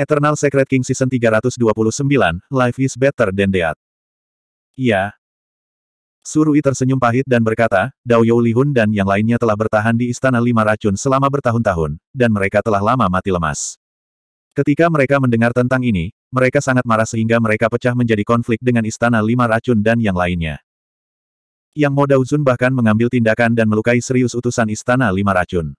Eternal Secret King Season 329, Life is Better Than Death. Ya. Surui tersenyum pahit dan berkata, Dao Yao Lihun dan yang lainnya telah bertahan di Istana Lima Racun selama bertahun-tahun, dan mereka telah lama mati lemas. Ketika mereka mendengar tentang ini, mereka sangat marah sehingga mereka pecah menjadi konflik dengan Istana Lima Racun dan yang lainnya. Yang Mo Zun bahkan mengambil tindakan dan melukai serius utusan Istana Lima Racun.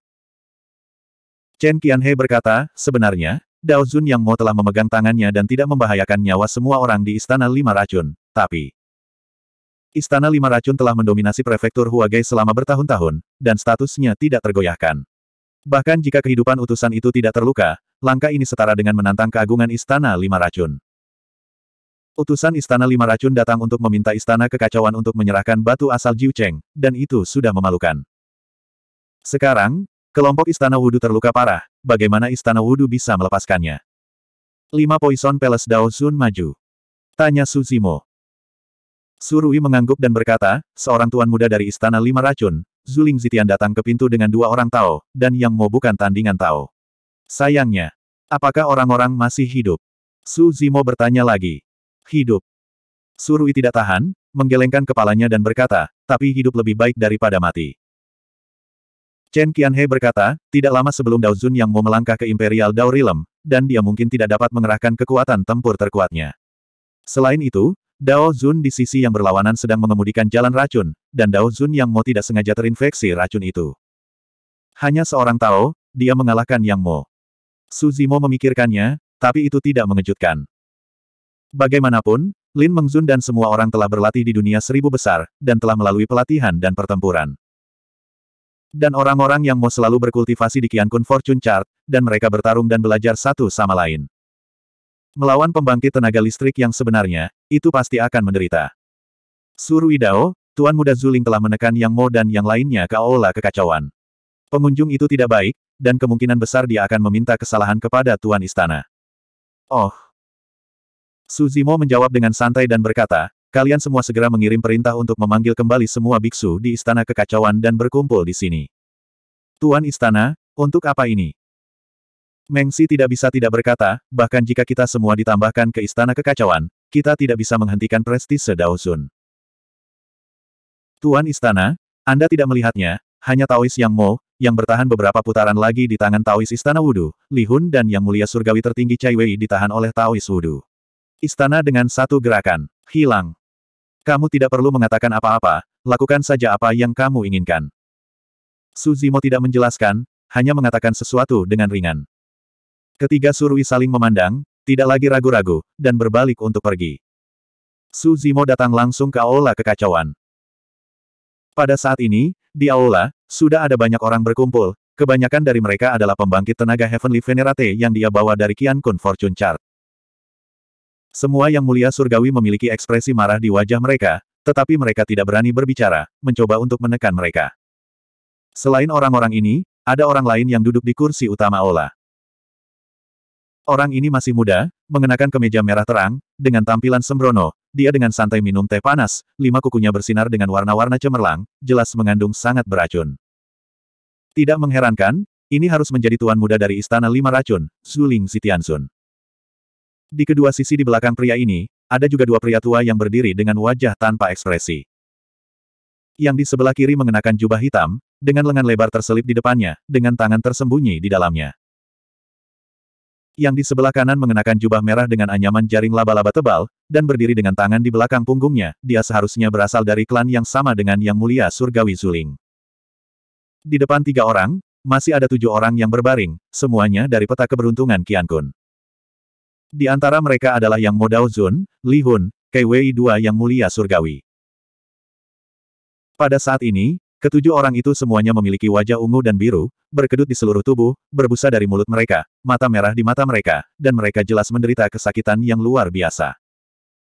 Chen Qianhe berkata, sebenarnya, Dao Zun yang Mo telah memegang tangannya dan tidak membahayakan nyawa semua orang di Istana Lima Racun, tapi... Istana Lima Racun telah mendominasi prefektur Huagai selama bertahun-tahun, dan statusnya tidak tergoyahkan. Bahkan jika kehidupan utusan itu tidak terluka, langkah ini setara dengan menantang keagungan Istana Lima Racun. Utusan Istana Lima Racun datang untuk meminta Istana Kekacauan untuk menyerahkan batu asal Jiu Cheng, dan itu sudah memalukan. Sekarang, kelompok Istana Wudu terluka parah, bagaimana Istana Wudu bisa melepaskannya. Lima Poison Palace Dao Sun maju. Tanya Suzimo. Surui mengangguk dan berkata, seorang tuan muda dari Istana Lima Racun, Zuling Zitian datang ke pintu dengan dua orang Tao, dan Yang mau bukan tandingan Tao. Sayangnya, apakah orang-orang masih hidup? Su Zimo bertanya lagi. Hidup. Surui tidak tahan, menggelengkan kepalanya dan berkata, tapi hidup lebih baik daripada mati. Chen Qianhe berkata, tidak lama sebelum Dao Zun yang mau melangkah ke Imperial Dao Realm, dan dia mungkin tidak dapat mengerahkan kekuatan tempur terkuatnya. Selain itu, Dao Zun di sisi yang berlawanan sedang mengemudikan jalan racun, dan Dao Zun yang mau tidak sengaja terinfeksi racun itu. Hanya seorang Tao, dia mengalahkan Yang Mo. Zimo memikirkannya, tapi itu tidak mengejutkan. Bagaimanapun, Lin Mengzun dan semua orang telah berlatih di dunia seribu besar, dan telah melalui pelatihan dan pertempuran. Dan orang-orang yang mau selalu berkultivasi di Qiankun Fortune Chart, dan mereka bertarung dan belajar satu sama lain. Melawan pembangkit tenaga listrik yang sebenarnya, itu pasti akan menderita. Suruidao, Tuan Muda Zuling telah menekan Yang Mo dan yang lainnya ke aula kekacauan. Pengunjung itu tidak baik, dan kemungkinan besar dia akan meminta kesalahan kepada Tuan Istana. Oh, Suzimo menjawab dengan santai dan berkata, Kalian semua segera mengirim perintah untuk memanggil kembali semua biksu di Istana Kekacauan dan berkumpul di sini. Tuan Istana, untuk apa ini? Mengsi tidak bisa tidak berkata, bahkan jika kita semua ditambahkan ke Istana Kekacauan, kita tidak bisa menghentikan prestise Daosun. Tuan Istana, Anda tidak melihatnya, hanya Taois Yang Mo, yang bertahan beberapa putaran lagi di tangan Taois Istana Wudu, Li Hun dan Yang Mulia Surgawi tertinggi Cai Wei ditahan oleh Taois Wudu. Istana dengan satu gerakan, hilang. Kamu tidak perlu mengatakan apa-apa, lakukan saja apa yang kamu inginkan. Suzimo tidak menjelaskan, hanya mengatakan sesuatu dengan ringan. Ketiga surui saling memandang, tidak lagi ragu-ragu, dan berbalik untuk pergi. Suzimo datang langsung ke aula kekacauan. Pada saat ini, di aula, sudah ada banyak orang berkumpul, kebanyakan dari mereka adalah pembangkit tenaga Heavenly Venerate yang dia bawa dari Kian Kun Fortune Chart. Semua yang mulia surgawi memiliki ekspresi marah di wajah mereka, tetapi mereka tidak berani berbicara, mencoba untuk menekan mereka. Selain orang-orang ini, ada orang lain yang duduk di kursi utama Ola. Orang ini masih muda, mengenakan kemeja merah terang, dengan tampilan sembrono, dia dengan santai minum teh panas, lima kukunya bersinar dengan warna-warna cemerlang, jelas mengandung sangat beracun. Tidak mengherankan, ini harus menjadi tuan muda dari Istana Lima Racun, Zuling Zitiansun. Di kedua sisi di belakang pria ini, ada juga dua pria tua yang berdiri dengan wajah tanpa ekspresi. Yang di sebelah kiri mengenakan jubah hitam, dengan lengan lebar terselip di depannya, dengan tangan tersembunyi di dalamnya. Yang di sebelah kanan mengenakan jubah merah dengan anyaman jaring laba-laba tebal, dan berdiri dengan tangan di belakang punggungnya, dia seharusnya berasal dari klan yang sama dengan Yang Mulia Surgawi Zuling. Di depan tiga orang, masih ada tujuh orang yang berbaring, semuanya dari peta keberuntungan Kiankun. Di antara mereka adalah Yang Modao Zun, Li Hun, Kwei dua Yang Mulia Surgawi. Pada saat ini, ketujuh orang itu semuanya memiliki wajah ungu dan biru, berkedut di seluruh tubuh, berbusa dari mulut mereka, mata merah di mata mereka, dan mereka jelas menderita kesakitan yang luar biasa.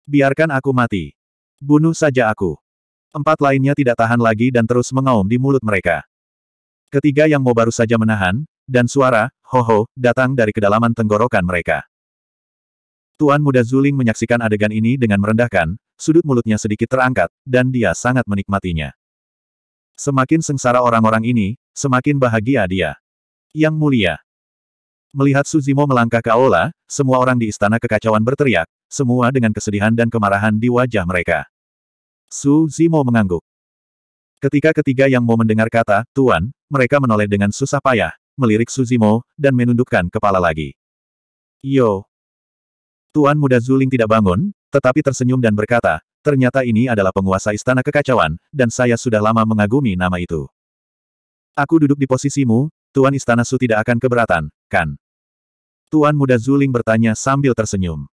Biarkan aku mati. Bunuh saja aku. Empat lainnya tidak tahan lagi dan terus mengaum di mulut mereka. Ketiga yang mau baru saja menahan, dan suara, ho -ho, datang dari kedalaman tenggorokan mereka. Tuan muda Zuling menyaksikan adegan ini dengan merendahkan, sudut mulutnya sedikit terangkat, dan dia sangat menikmatinya. Semakin sengsara orang-orang ini, semakin bahagia dia. Yang mulia. Melihat Suzimo melangkah ke aula, semua orang di istana kekacauan berteriak, semua dengan kesedihan dan kemarahan di wajah mereka. Suzimo mengangguk. Ketika ketiga yang mau mendengar kata, Tuan, mereka menoleh dengan susah payah, melirik Suzimo, dan menundukkan kepala lagi. Yo, Tuan muda Zuling tidak bangun, tetapi tersenyum dan berkata, ternyata ini adalah penguasa istana kekacauan, dan saya sudah lama mengagumi nama itu. Aku duduk di posisimu, Tuan Istana Su tidak akan keberatan, kan? Tuan muda Zuling bertanya sambil tersenyum.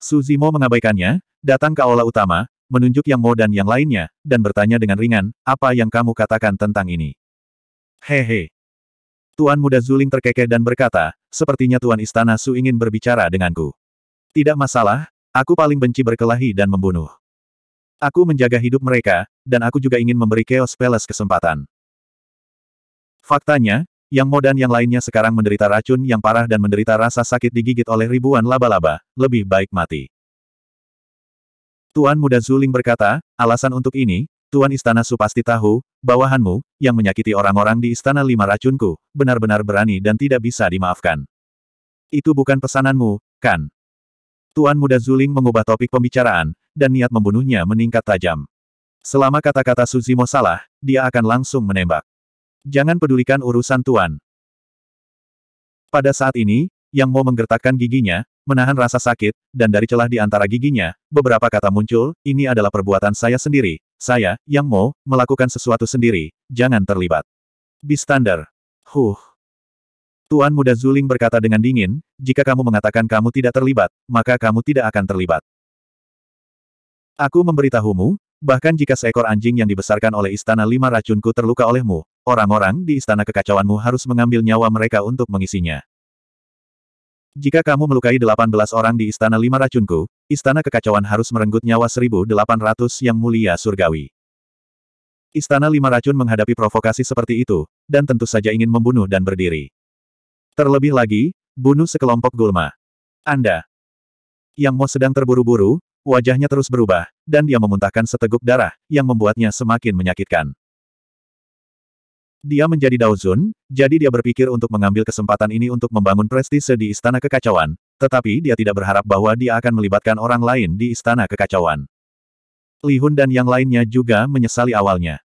Su Zimo mengabaikannya, datang ke aula utama, menunjuk Yang Mo dan yang lainnya, dan bertanya dengan ringan, apa yang kamu katakan tentang ini? Hehe. Tuan muda Zuling terkekeh dan berkata, sepertinya Tuan Istana Su ingin berbicara denganku. Tidak masalah, aku paling benci berkelahi dan membunuh. Aku menjaga hidup mereka, dan aku juga ingin memberi Chaos Palace kesempatan. Faktanya, Yang Mo dan yang lainnya sekarang menderita racun yang parah dan menderita rasa sakit digigit oleh ribuan laba-laba, lebih baik mati. Tuan Muda Zuling berkata, alasan untuk ini, Tuan Istana Su pasti tahu, bawahanmu, yang menyakiti orang-orang di Istana Lima Racunku, benar-benar berani dan tidak bisa dimaafkan. Itu bukan pesananmu, kan? Tuan Muda Zuling mengubah topik pembicaraan, dan niat membunuhnya meningkat tajam. Selama kata-kata Suzimo salah, dia akan langsung menembak. Jangan pedulikan urusan Tuan. Pada saat ini, yang mau menggertakkan giginya, menahan rasa sakit, dan dari celah di antara giginya, beberapa kata muncul, ini adalah perbuatan saya sendiri, saya, Yang Mo, melakukan sesuatu sendiri, jangan terlibat. Bistander. Huh. Tuan muda Zuling berkata dengan dingin, jika kamu mengatakan kamu tidak terlibat, maka kamu tidak akan terlibat. Aku memberitahumu, bahkan jika seekor anjing yang dibesarkan oleh istana lima racunku terluka olehmu, orang-orang di istana kekacauanmu harus mengambil nyawa mereka untuk mengisinya. Jika kamu melukai 18 orang di Istana Lima Racunku, Istana Kekacauan harus merenggut nyawa 1800 yang mulia surgawi. Istana Lima Racun menghadapi provokasi seperti itu, dan tentu saja ingin membunuh dan berdiri. Terlebih lagi, bunuh sekelompok gulma. Anda. Yang mau sedang terburu-buru, wajahnya terus berubah, dan dia memuntahkan seteguk darah, yang membuatnya semakin menyakitkan. Dia menjadi Daozun, jadi dia berpikir untuk mengambil kesempatan ini untuk membangun prestise di Istana Kekacauan, tetapi dia tidak berharap bahwa dia akan melibatkan orang lain di Istana Kekacauan. Li Hun dan yang lainnya juga menyesali awalnya.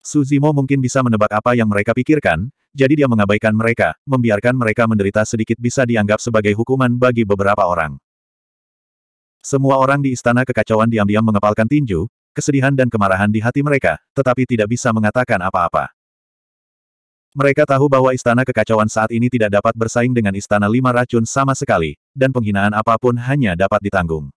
Suzimo mungkin bisa menebak apa yang mereka pikirkan, jadi dia mengabaikan mereka, membiarkan mereka menderita sedikit bisa dianggap sebagai hukuman bagi beberapa orang. Semua orang di Istana Kekacauan diam-diam mengepalkan tinju, kesedihan dan kemarahan di hati mereka, tetapi tidak bisa mengatakan apa-apa. Mereka tahu bahwa istana kekacauan saat ini tidak dapat bersaing dengan istana lima racun sama sekali, dan penghinaan apapun hanya dapat ditanggung.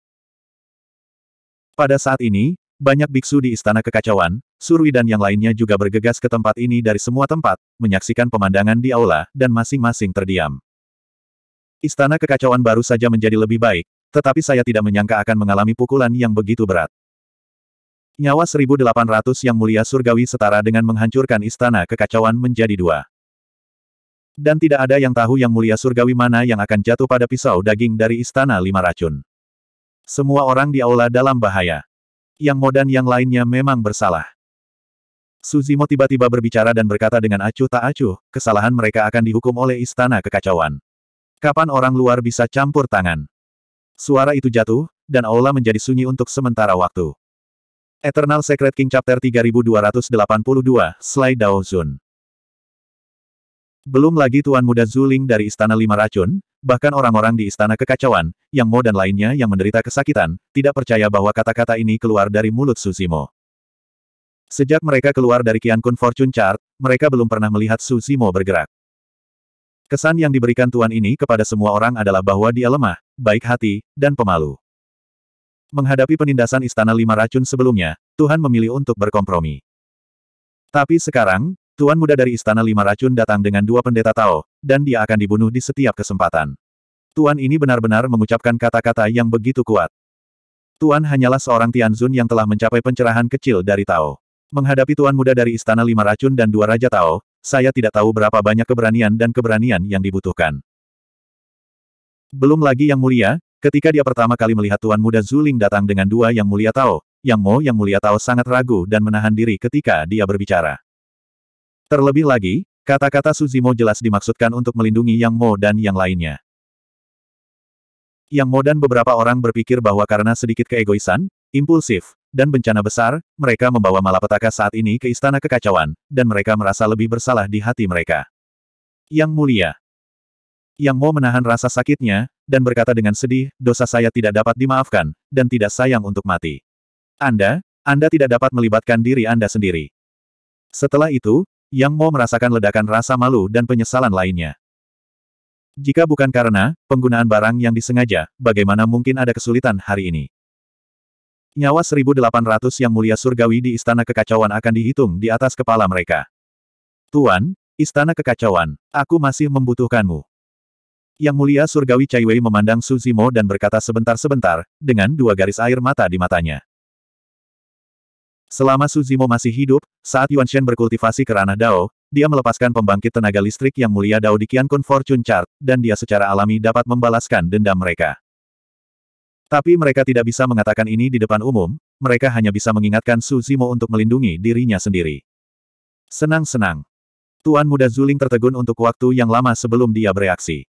Pada saat ini, banyak biksu di istana kekacauan, Surwi dan yang lainnya juga bergegas ke tempat ini dari semua tempat, menyaksikan pemandangan di aula, dan masing-masing terdiam. Istana kekacauan baru saja menjadi lebih baik, tetapi saya tidak menyangka akan mengalami pukulan yang begitu berat. Nyawa 1800 yang mulia surgawi setara dengan menghancurkan istana kekacauan menjadi dua. Dan tidak ada yang tahu yang mulia surgawi mana yang akan jatuh pada pisau daging dari istana lima racun. Semua orang di aula dalam bahaya. Yang Modan yang lainnya memang bersalah. Suzimo tiba-tiba berbicara dan berkata dengan acuh tak acuh, kesalahan mereka akan dihukum oleh istana kekacauan. Kapan orang luar bisa campur tangan? Suara itu jatuh, dan aula menjadi sunyi untuk sementara waktu. Eternal Secret King Chapter 3282, Sly Dao Zun. Belum lagi Tuan Muda Zuling dari Istana Lima Racun, bahkan orang-orang di Istana Kekacauan, yang Mo dan lainnya yang menderita kesakitan, tidak percaya bahwa kata-kata ini keluar dari mulut Suzimo. Sejak mereka keluar dari Kian Kun Fortune Chart, mereka belum pernah melihat Suzimo bergerak. Kesan yang diberikan Tuan ini kepada semua orang adalah bahwa dia lemah, baik hati, dan pemalu. Menghadapi penindasan Istana Lima Racun sebelumnya, Tuhan memilih untuk berkompromi. Tapi sekarang, Tuan muda dari Istana Lima Racun datang dengan dua pendeta Tao, dan dia akan dibunuh di setiap kesempatan. Tuan ini benar-benar mengucapkan kata-kata yang begitu kuat. Tuan hanyalah seorang Tianzun yang telah mencapai pencerahan kecil dari Tao. Menghadapi Tuan muda dari Istana Lima Racun dan dua Raja Tao, saya tidak tahu berapa banyak keberanian dan keberanian yang dibutuhkan. Belum lagi yang mulia, Ketika dia pertama kali melihat Tuan Muda Zuling datang dengan dua yang mulia Tao, Yang Mo yang mulia Tao sangat ragu dan menahan diri ketika dia berbicara. Terlebih lagi, kata-kata Suzimo jelas dimaksudkan untuk melindungi Yang Mo dan yang lainnya. Yang Mo dan beberapa orang berpikir bahwa karena sedikit keegoisan, impulsif, dan bencana besar, mereka membawa malapetaka saat ini ke istana kekacauan, dan mereka merasa lebih bersalah di hati mereka. Yang mulia, yang mau menahan rasa sakitnya, dan berkata dengan sedih, dosa saya tidak dapat dimaafkan, dan tidak sayang untuk mati. Anda, Anda tidak dapat melibatkan diri Anda sendiri. Setelah itu, Yang Mo merasakan ledakan rasa malu dan penyesalan lainnya. Jika bukan karena penggunaan barang yang disengaja, bagaimana mungkin ada kesulitan hari ini? Nyawa 1800 yang mulia surgawi di istana kekacauan akan dihitung di atas kepala mereka. Tuan, istana kekacauan, aku masih membutuhkanmu. Yang mulia surgawi Cai Wei memandang Su Zimo dan berkata sebentar-sebentar, dengan dua garis air mata di matanya. Selama Su Zimo masih hidup, saat Yuan Shen berkultivasi ke ranah Dao, dia melepaskan pembangkit tenaga listrik yang mulia Dao di Kian Kun Fortune Chart, dan dia secara alami dapat membalaskan dendam mereka. Tapi mereka tidak bisa mengatakan ini di depan umum, mereka hanya bisa mengingatkan Su Zimo untuk melindungi dirinya sendiri. Senang-senang. Tuan Muda Zuling tertegun untuk waktu yang lama sebelum dia bereaksi.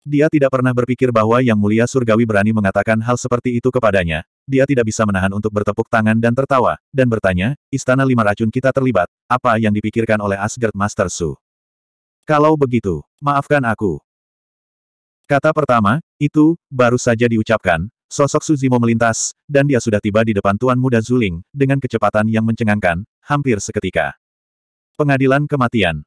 Dia tidak pernah berpikir bahwa Yang Mulia Surgawi berani mengatakan hal seperti itu kepadanya. Dia tidak bisa menahan untuk bertepuk tangan dan tertawa, dan bertanya, Istana Lima Racun kita terlibat, apa yang dipikirkan oleh Asgard Master Su? Kalau begitu, maafkan aku. Kata pertama, itu, baru saja diucapkan, sosok Suzimo melintas, dan dia sudah tiba di depan Tuan Muda Zuling, dengan kecepatan yang mencengangkan, hampir seketika. Pengadilan Kematian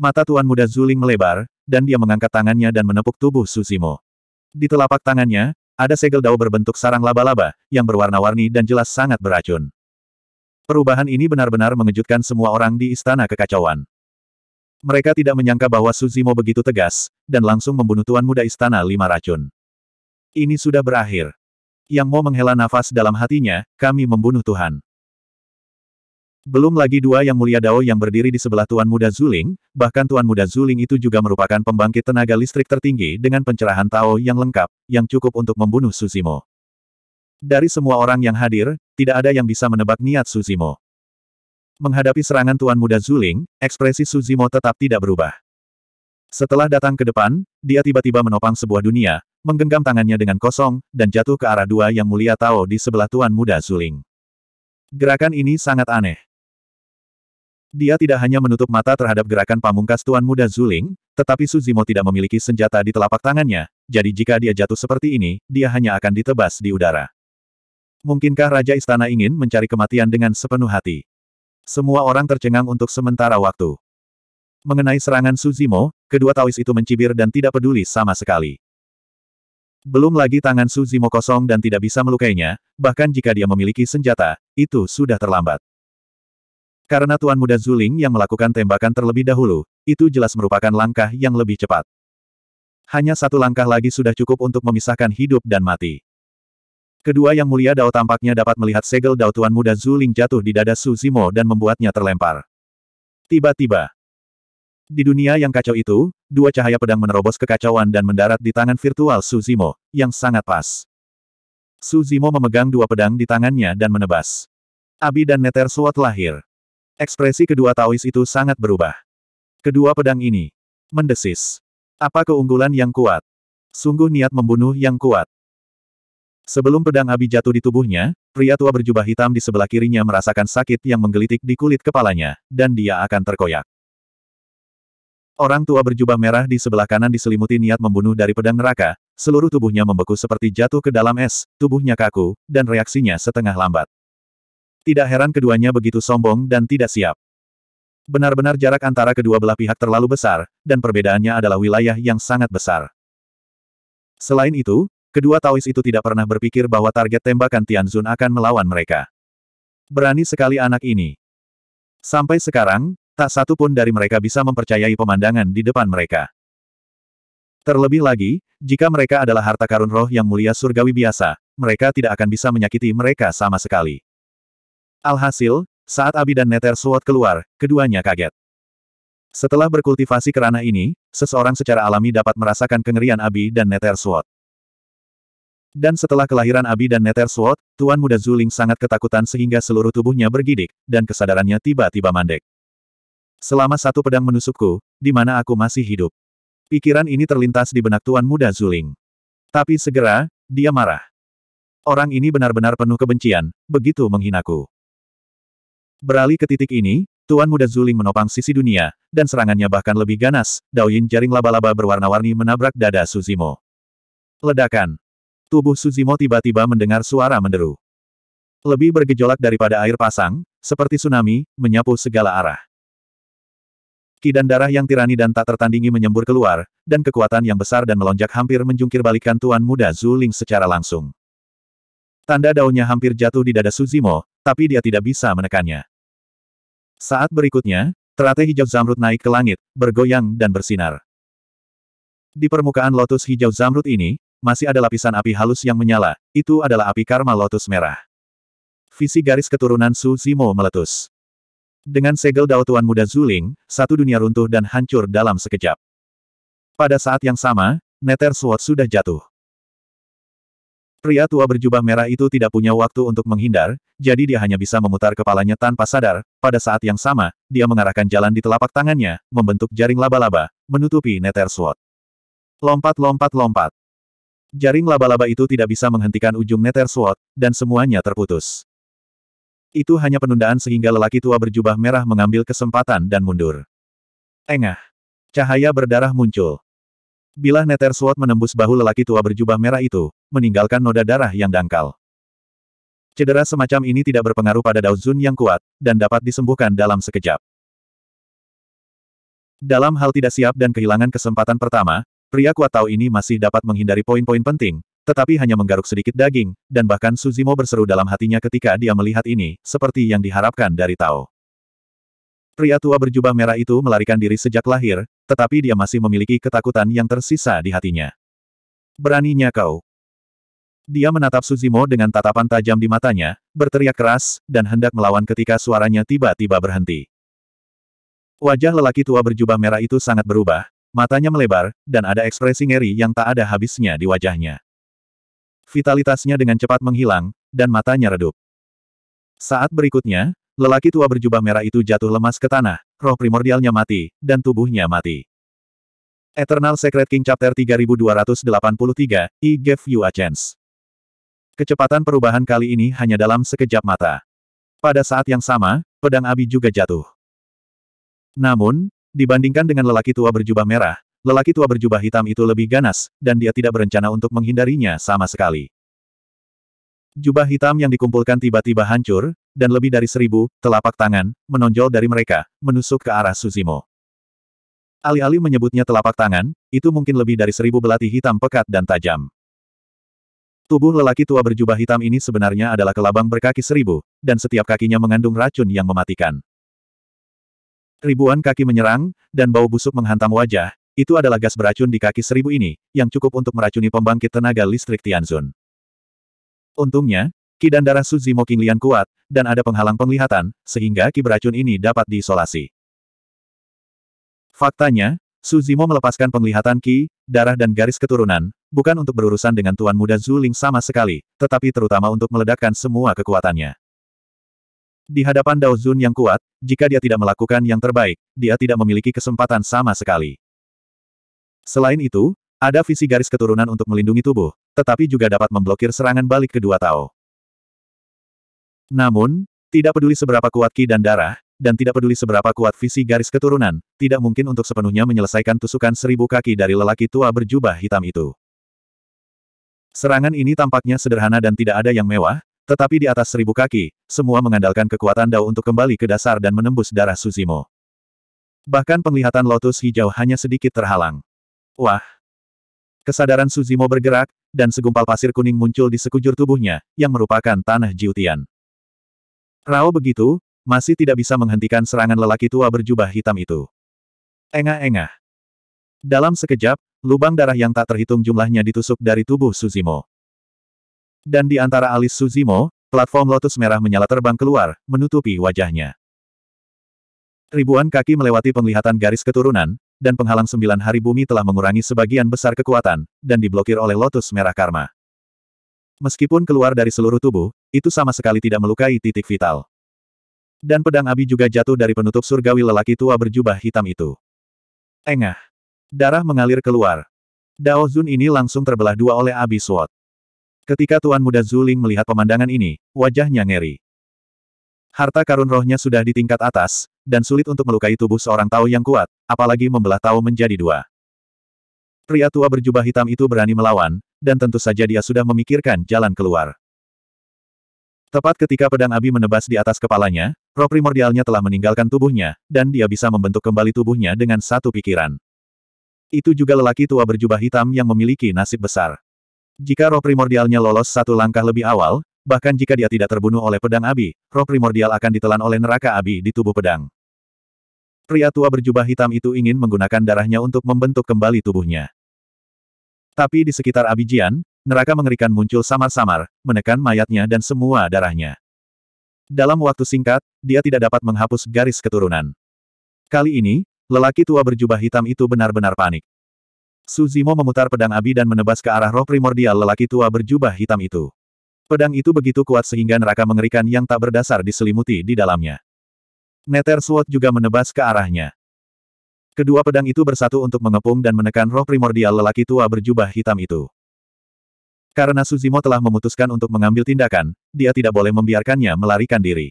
Mata Tuan Muda Zuling melebar, dan dia mengangkat tangannya dan menepuk tubuh Susimo. Di telapak tangannya, ada segel dao berbentuk sarang laba-laba, yang berwarna-warni dan jelas sangat beracun. Perubahan ini benar-benar mengejutkan semua orang di Istana Kekacauan. Mereka tidak menyangka bahwa Suzimo begitu tegas, dan langsung membunuh Tuan Muda Istana Lima Racun. Ini sudah berakhir. Yang mau menghela nafas dalam hatinya, kami membunuh Tuhan. Belum lagi dua yang mulia Dao yang berdiri di sebelah Tuan Muda Zuling, bahkan Tuan Muda Zuling itu juga merupakan pembangkit tenaga listrik tertinggi dengan pencerahan Tao yang lengkap, yang cukup untuk membunuh Suzimo. Dari semua orang yang hadir, tidak ada yang bisa menebak niat Suzimo. Menghadapi serangan Tuan Muda Zuling, ekspresi Suzimo tetap tidak berubah. Setelah datang ke depan, dia tiba-tiba menopang sebuah dunia, menggenggam tangannya dengan kosong, dan jatuh ke arah dua yang mulia Tao di sebelah Tuan Muda Zuling. Gerakan ini sangat aneh. Dia tidak hanya menutup mata terhadap gerakan pamungkas Tuan Muda Zuling, tetapi Suzimo tidak memiliki senjata di telapak tangannya, jadi jika dia jatuh seperti ini, dia hanya akan ditebas di udara. Mungkinkah Raja Istana ingin mencari kematian dengan sepenuh hati? Semua orang tercengang untuk sementara waktu. Mengenai serangan Suzimo, kedua tawis itu mencibir dan tidak peduli sama sekali. Belum lagi tangan Suzimo kosong dan tidak bisa melukainya, bahkan jika dia memiliki senjata, itu sudah terlambat. Karena Tuan Muda Zuling yang melakukan tembakan terlebih dahulu, itu jelas merupakan langkah yang lebih cepat. Hanya satu langkah lagi sudah cukup untuk memisahkan hidup dan mati. Kedua yang mulia Dao tampaknya dapat melihat segel Dao Tuan Muda Zuling jatuh di dada Su Zimo dan membuatnya terlempar. Tiba-tiba, di dunia yang kacau itu, dua cahaya pedang menerobos kekacauan dan mendarat di tangan virtual Su Zimo yang sangat pas. Su Zimo memegang dua pedang di tangannya dan menebas. Abi dan Neter Sword lahir. Ekspresi kedua Taois itu sangat berubah. Kedua pedang ini. Mendesis. Apa keunggulan yang kuat? Sungguh niat membunuh yang kuat. Sebelum pedang Abi jatuh di tubuhnya, pria tua berjubah hitam di sebelah kirinya merasakan sakit yang menggelitik di kulit kepalanya, dan dia akan terkoyak. Orang tua berjubah merah di sebelah kanan diselimuti niat membunuh dari pedang neraka, seluruh tubuhnya membeku seperti jatuh ke dalam es, tubuhnya kaku, dan reaksinya setengah lambat. Tidak heran keduanya begitu sombong dan tidak siap. Benar-benar jarak antara kedua belah pihak terlalu besar, dan perbedaannya adalah wilayah yang sangat besar. Selain itu, kedua Taois itu tidak pernah berpikir bahwa target tembakan Tianzun akan melawan mereka. Berani sekali anak ini. Sampai sekarang, tak satu pun dari mereka bisa mempercayai pemandangan di depan mereka. Terlebih lagi, jika mereka adalah harta karun roh yang mulia surgawi biasa, mereka tidak akan bisa menyakiti mereka sama sekali. Alhasil, saat Abi dan Nether Sword keluar, keduanya kaget. Setelah berkultivasi kerana ini, seseorang secara alami dapat merasakan kengerian Abi dan Nether Sword. Dan setelah kelahiran Abi dan Nether Sword, Tuan Muda Zuling sangat ketakutan sehingga seluruh tubuhnya bergidik, dan kesadarannya tiba-tiba mandek. Selama satu pedang menusukku, di mana aku masih hidup. Pikiran ini terlintas di benak Tuan Muda Zuling. Tapi segera, dia marah. Orang ini benar-benar penuh kebencian, begitu menghinaku. Beralih ke titik ini, Tuan Muda Zuling menopang sisi dunia, dan serangannya bahkan lebih ganas, Daoyin jaring laba-laba berwarna-warni menabrak dada Suzimo. Ledakan. Tubuh Suzimo tiba-tiba mendengar suara menderu. Lebih bergejolak daripada air pasang, seperti tsunami, menyapu segala arah. Kidan darah yang tirani dan tak tertandingi menyembur keluar, dan kekuatan yang besar dan melonjak hampir menjungkirbalikan Tuan Muda Zuling secara langsung. Tanda daunnya hampir jatuh di dada Suzimo, tapi dia tidak bisa menekannya. Saat berikutnya, teratai hijau zamrud naik ke langit, bergoyang dan bersinar. Di permukaan lotus hijau zamrud ini, masih ada lapisan api halus yang menyala, itu adalah api karma lotus merah. Visi garis keturunan Su Zimo meletus. Dengan segel Dao Tuan Muda Zuling, satu dunia runtuh dan hancur dalam sekejap. Pada saat yang sama, Neter Sword sudah jatuh. Pria tua berjubah merah itu tidak punya waktu untuk menghindar, jadi dia hanya bisa memutar kepalanya tanpa sadar. Pada saat yang sama, dia mengarahkan jalan di telapak tangannya, membentuk jaring laba-laba, menutupi Nether sword. Lompat lompat lompat. Jaring laba-laba itu tidak bisa menghentikan ujung Nether sword, dan semuanya terputus. Itu hanya penundaan sehingga lelaki tua berjubah merah mengambil kesempatan dan mundur. Engah. Cahaya berdarah muncul. Bilah neter Sword menembus bahu lelaki tua berjubah merah itu, meninggalkan noda darah yang dangkal. Cedera semacam ini tidak berpengaruh pada Dao Zun yang kuat, dan dapat disembuhkan dalam sekejap. Dalam hal tidak siap dan kehilangan kesempatan pertama, pria kuat tahu ini masih dapat menghindari poin-poin penting, tetapi hanya menggaruk sedikit daging, dan bahkan Suzimo berseru dalam hatinya ketika dia melihat ini, seperti yang diharapkan dari Tao. Pria tua berjubah merah itu melarikan diri sejak lahir, tetapi dia masih memiliki ketakutan yang tersisa di hatinya. Beraninya kau. Dia menatap Suzimo dengan tatapan tajam di matanya, berteriak keras, dan hendak melawan ketika suaranya tiba-tiba berhenti. Wajah lelaki tua berjubah merah itu sangat berubah, matanya melebar, dan ada ekspresi ngeri yang tak ada habisnya di wajahnya. Vitalitasnya dengan cepat menghilang, dan matanya redup. Saat berikutnya, Lelaki tua berjubah merah itu jatuh lemas ke tanah, roh primordialnya mati, dan tubuhnya mati. Eternal Secret King Chapter 3283, I gave you a chance. Kecepatan perubahan kali ini hanya dalam sekejap mata. Pada saat yang sama, pedang Abi juga jatuh. Namun, dibandingkan dengan lelaki tua berjubah merah, lelaki tua berjubah hitam itu lebih ganas, dan dia tidak berencana untuk menghindarinya sama sekali. Jubah hitam yang dikumpulkan tiba-tiba hancur, dan lebih dari seribu, telapak tangan, menonjol dari mereka, menusuk ke arah Suzimo. Alih-alih menyebutnya telapak tangan, itu mungkin lebih dari seribu belati hitam pekat dan tajam. Tubuh lelaki tua berjubah hitam ini sebenarnya adalah kelabang berkaki seribu, dan setiap kakinya mengandung racun yang mematikan. Ribuan kaki menyerang, dan bau busuk menghantam wajah, itu adalah gas beracun di kaki seribu ini, yang cukup untuk meracuni pembangkit tenaga listrik Tianzun. Untungnya, Ki dan darah Suzimo Qinglian kuat, dan ada penghalang penglihatan, sehingga ki beracun ini dapat diisolasi. Faktanya, Suzi Mo melepaskan penglihatan Ki, darah dan garis keturunan, bukan untuk berurusan dengan Tuan Muda Zuling sama sekali, tetapi terutama untuk meledakkan semua kekuatannya. Di hadapan Dao Zun yang kuat, jika dia tidak melakukan yang terbaik, dia tidak memiliki kesempatan sama sekali. Selain itu, ada visi garis keturunan untuk melindungi tubuh, tetapi juga dapat memblokir serangan balik kedua Tao. Namun, tidak peduli seberapa kuat ki dan darah, dan tidak peduli seberapa kuat visi garis keturunan, tidak mungkin untuk sepenuhnya menyelesaikan tusukan seribu kaki dari lelaki tua berjubah hitam itu. Serangan ini tampaknya sederhana dan tidak ada yang mewah, tetapi di atas seribu kaki, semua mengandalkan kekuatan Dao untuk kembali ke dasar dan menembus darah Suzimo. Bahkan penglihatan lotus hijau hanya sedikit terhalang. Wah! Kesadaran Suzimo bergerak, dan segumpal pasir kuning muncul di sekujur tubuhnya, yang merupakan tanah Jiutian. Rao begitu, masih tidak bisa menghentikan serangan lelaki tua berjubah hitam itu. Engah-engah. Dalam sekejap, lubang darah yang tak terhitung jumlahnya ditusuk dari tubuh Suzimo. Dan di antara alis Suzimo, platform lotus merah menyala terbang keluar, menutupi wajahnya. Ribuan kaki melewati penglihatan garis keturunan, dan penghalang sembilan hari bumi telah mengurangi sebagian besar kekuatan, dan diblokir oleh lotus merah karma. Meskipun keluar dari seluruh tubuh, itu sama sekali tidak melukai titik vital. Dan pedang abi juga jatuh dari penutup surgawi lelaki tua berjubah hitam itu. Engah. Darah mengalir keluar. Dao Zun ini langsung terbelah dua oleh abi suot. Ketika Tuan Muda Zuling melihat pemandangan ini, wajahnya ngeri. Harta karun rohnya sudah di tingkat atas, dan sulit untuk melukai tubuh seorang Tao yang kuat, apalagi membelah Tao menjadi dua. Pria tua berjubah hitam itu berani melawan, dan tentu saja dia sudah memikirkan jalan keluar. Tepat ketika pedang Abi menebas di atas kepalanya, roh primordialnya telah meninggalkan tubuhnya, dan dia bisa membentuk kembali tubuhnya dengan satu pikiran. Itu juga lelaki tua berjubah hitam yang memiliki nasib besar. Jika roh primordialnya lolos satu langkah lebih awal, bahkan jika dia tidak terbunuh oleh pedang Abi, roh primordial akan ditelan oleh neraka Abi di tubuh pedang. Pria tua berjubah hitam itu ingin menggunakan darahnya untuk membentuk kembali tubuhnya. Tapi di sekitar Abijian, neraka mengerikan muncul samar-samar, menekan mayatnya dan semua darahnya. Dalam waktu singkat, dia tidak dapat menghapus garis keturunan. Kali ini, lelaki tua berjubah hitam itu benar-benar panik. Suzimo memutar pedang Abi dan menebas ke arah roh primordial lelaki tua berjubah hitam itu. Pedang itu begitu kuat sehingga neraka mengerikan yang tak berdasar diselimuti di dalamnya. Nether Sword juga menebas ke arahnya. Kedua pedang itu bersatu untuk mengepung dan menekan roh primordial lelaki tua berjubah hitam itu. Karena Suzimo telah memutuskan untuk mengambil tindakan, dia tidak boleh membiarkannya melarikan diri.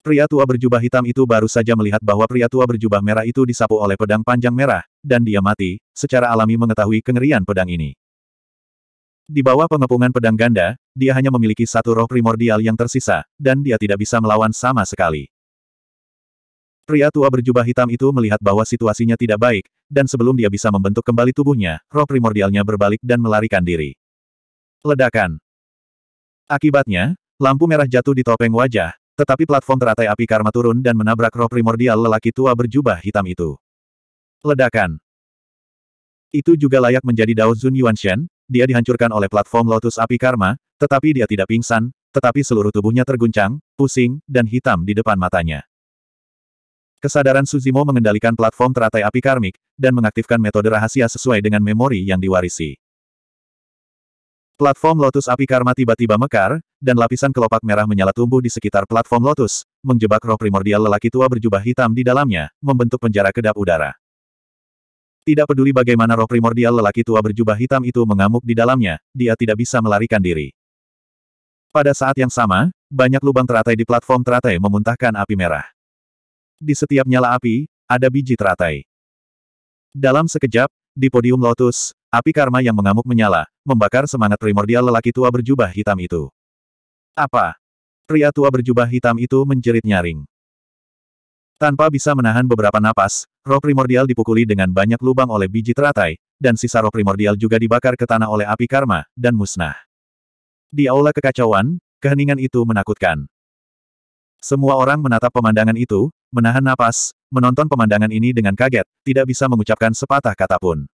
Pria tua berjubah hitam itu baru saja melihat bahwa pria tua berjubah merah itu disapu oleh pedang panjang merah, dan dia mati, secara alami mengetahui kengerian pedang ini. Di bawah pengepungan pedang ganda, dia hanya memiliki satu roh primordial yang tersisa, dan dia tidak bisa melawan sama sekali. Pria tua berjubah hitam itu melihat bahwa situasinya tidak baik, dan sebelum dia bisa membentuk kembali tubuhnya, roh primordialnya berbalik dan melarikan diri. Ledakan. Akibatnya, lampu merah jatuh di topeng wajah, tetapi platform teratai api karma turun dan menabrak roh primordial lelaki tua berjubah hitam itu. Ledakan. Itu juga layak menjadi Dao Zun Yuan Shen. dia dihancurkan oleh platform lotus api karma, tetapi dia tidak pingsan, tetapi seluruh tubuhnya terguncang, pusing, dan hitam di depan matanya. Kesadaran Suzimo mengendalikan platform teratai api karmik, dan mengaktifkan metode rahasia sesuai dengan memori yang diwarisi. Platform Lotus Api Karma tiba-tiba mekar, dan lapisan kelopak merah menyala tumbuh di sekitar platform Lotus, menjebak roh primordial lelaki tua berjubah hitam di dalamnya, membentuk penjara kedap udara. Tidak peduli bagaimana roh primordial lelaki tua berjubah hitam itu mengamuk di dalamnya, dia tidak bisa melarikan diri. Pada saat yang sama, banyak lubang teratai di platform teratai memuntahkan api merah. Di setiap nyala api, ada biji teratai. Dalam sekejap, di podium Lotus, api karma yang mengamuk menyala, membakar semangat primordial lelaki tua berjubah hitam itu. Apa? Pria tua berjubah hitam itu menjerit nyaring. Tanpa bisa menahan beberapa napas, roh primordial dipukuli dengan banyak lubang oleh biji teratai, dan sisa roh primordial juga dibakar ke tanah oleh api karma, dan musnah. Di aula kekacauan, keheningan itu menakutkan. Semua orang menatap pemandangan itu, menahan napas, menonton pemandangan ini dengan kaget, tidak bisa mengucapkan sepatah kata pun.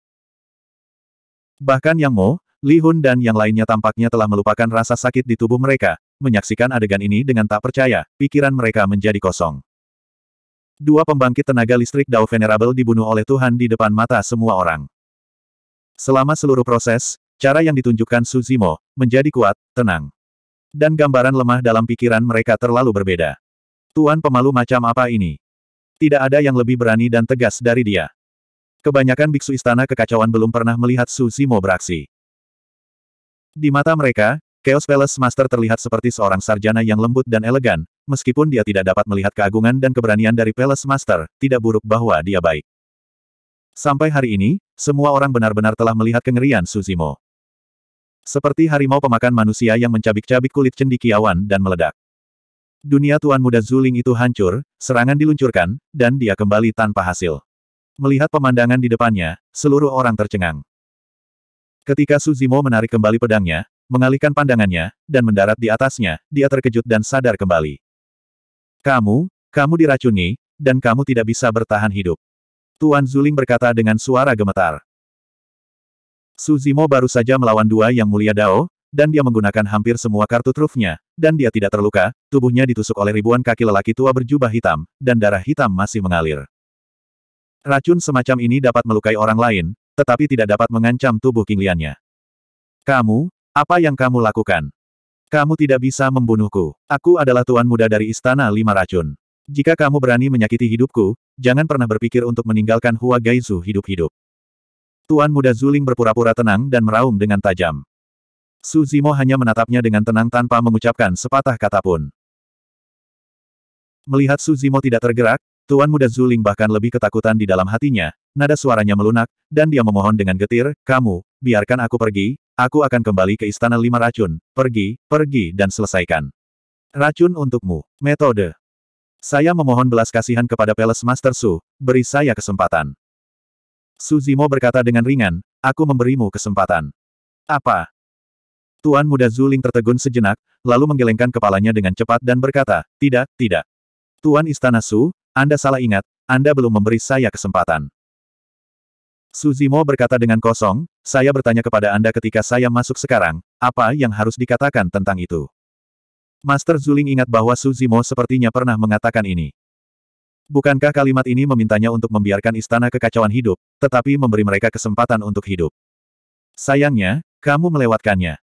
Bahkan Yang Mo, Li Hun dan yang lainnya tampaknya telah melupakan rasa sakit di tubuh mereka, menyaksikan adegan ini dengan tak percaya, pikiran mereka menjadi kosong. Dua pembangkit tenaga listrik Dao Venerable dibunuh oleh Tuhan di depan mata semua orang. Selama seluruh proses, cara yang ditunjukkan Suzimo, menjadi kuat, tenang. Dan gambaran lemah dalam pikiran mereka terlalu berbeda. Tuan pemalu macam apa ini? Tidak ada yang lebih berani dan tegas dari dia. Kebanyakan biksu istana kekacauan belum pernah melihat Su Zimo beraksi. Di mata mereka, Chaos Palace Master terlihat seperti seorang sarjana yang lembut dan elegan, meskipun dia tidak dapat melihat keagungan dan keberanian dari Palace Master, tidak buruk bahwa dia baik. Sampai hari ini, semua orang benar-benar telah melihat kengerian Suzimo. Seperti harimau pemakan manusia yang mencabik-cabik kulit cendikiawan dan meledak. Dunia Tuan Muda Zuling itu hancur, serangan diluncurkan, dan dia kembali tanpa hasil. Melihat pemandangan di depannya, seluruh orang tercengang. Ketika Suzimo menarik kembali pedangnya, mengalihkan pandangannya, dan mendarat di atasnya, dia terkejut dan sadar kembali. Kamu, kamu diracuni, dan kamu tidak bisa bertahan hidup. Tuan Zuling berkata dengan suara gemetar. Suzimo baru saja melawan dua yang mulia Dao, dan dia menggunakan hampir semua kartu trufnya, dan dia tidak terluka, tubuhnya ditusuk oleh ribuan kaki lelaki tua berjubah hitam, dan darah hitam masih mengalir. Racun semacam ini dapat melukai orang lain, tetapi tidak dapat mengancam tubuh kingliannya. Kamu, apa yang kamu lakukan? Kamu tidak bisa membunuhku. Aku adalah tuan muda dari Istana Lima Racun. Jika kamu berani menyakiti hidupku, jangan pernah berpikir untuk meninggalkan Hua Gaizu hidup-hidup. Tuan muda Zuling berpura-pura tenang dan meraung dengan tajam. Su Zimo hanya menatapnya dengan tenang tanpa mengucapkan sepatah kata pun. Melihat Su Zimo tidak tergerak, Tuan muda Zuling bahkan lebih ketakutan di dalam hatinya, nada suaranya melunak, dan dia memohon dengan getir, kamu, biarkan aku pergi, aku akan kembali ke Istana Lima Racun, pergi, pergi dan selesaikan. Racun untukmu, metode. Saya memohon belas kasihan kepada Palace Master Su, beri saya kesempatan. Suzimo berkata dengan ringan, aku memberimu kesempatan. Apa? Tuan muda Zuling tertegun sejenak, lalu menggelengkan kepalanya dengan cepat dan berkata, tidak, tidak. Tuan Istana Su, Anda salah ingat, Anda belum memberi saya kesempatan. Suzimo berkata dengan kosong, saya bertanya kepada Anda ketika saya masuk sekarang, apa yang harus dikatakan tentang itu? Master Zuling ingat bahwa Suzimo sepertinya pernah mengatakan ini. Bukankah kalimat ini memintanya untuk membiarkan istana kekacauan hidup, tetapi memberi mereka kesempatan untuk hidup? Sayangnya, kamu melewatkannya.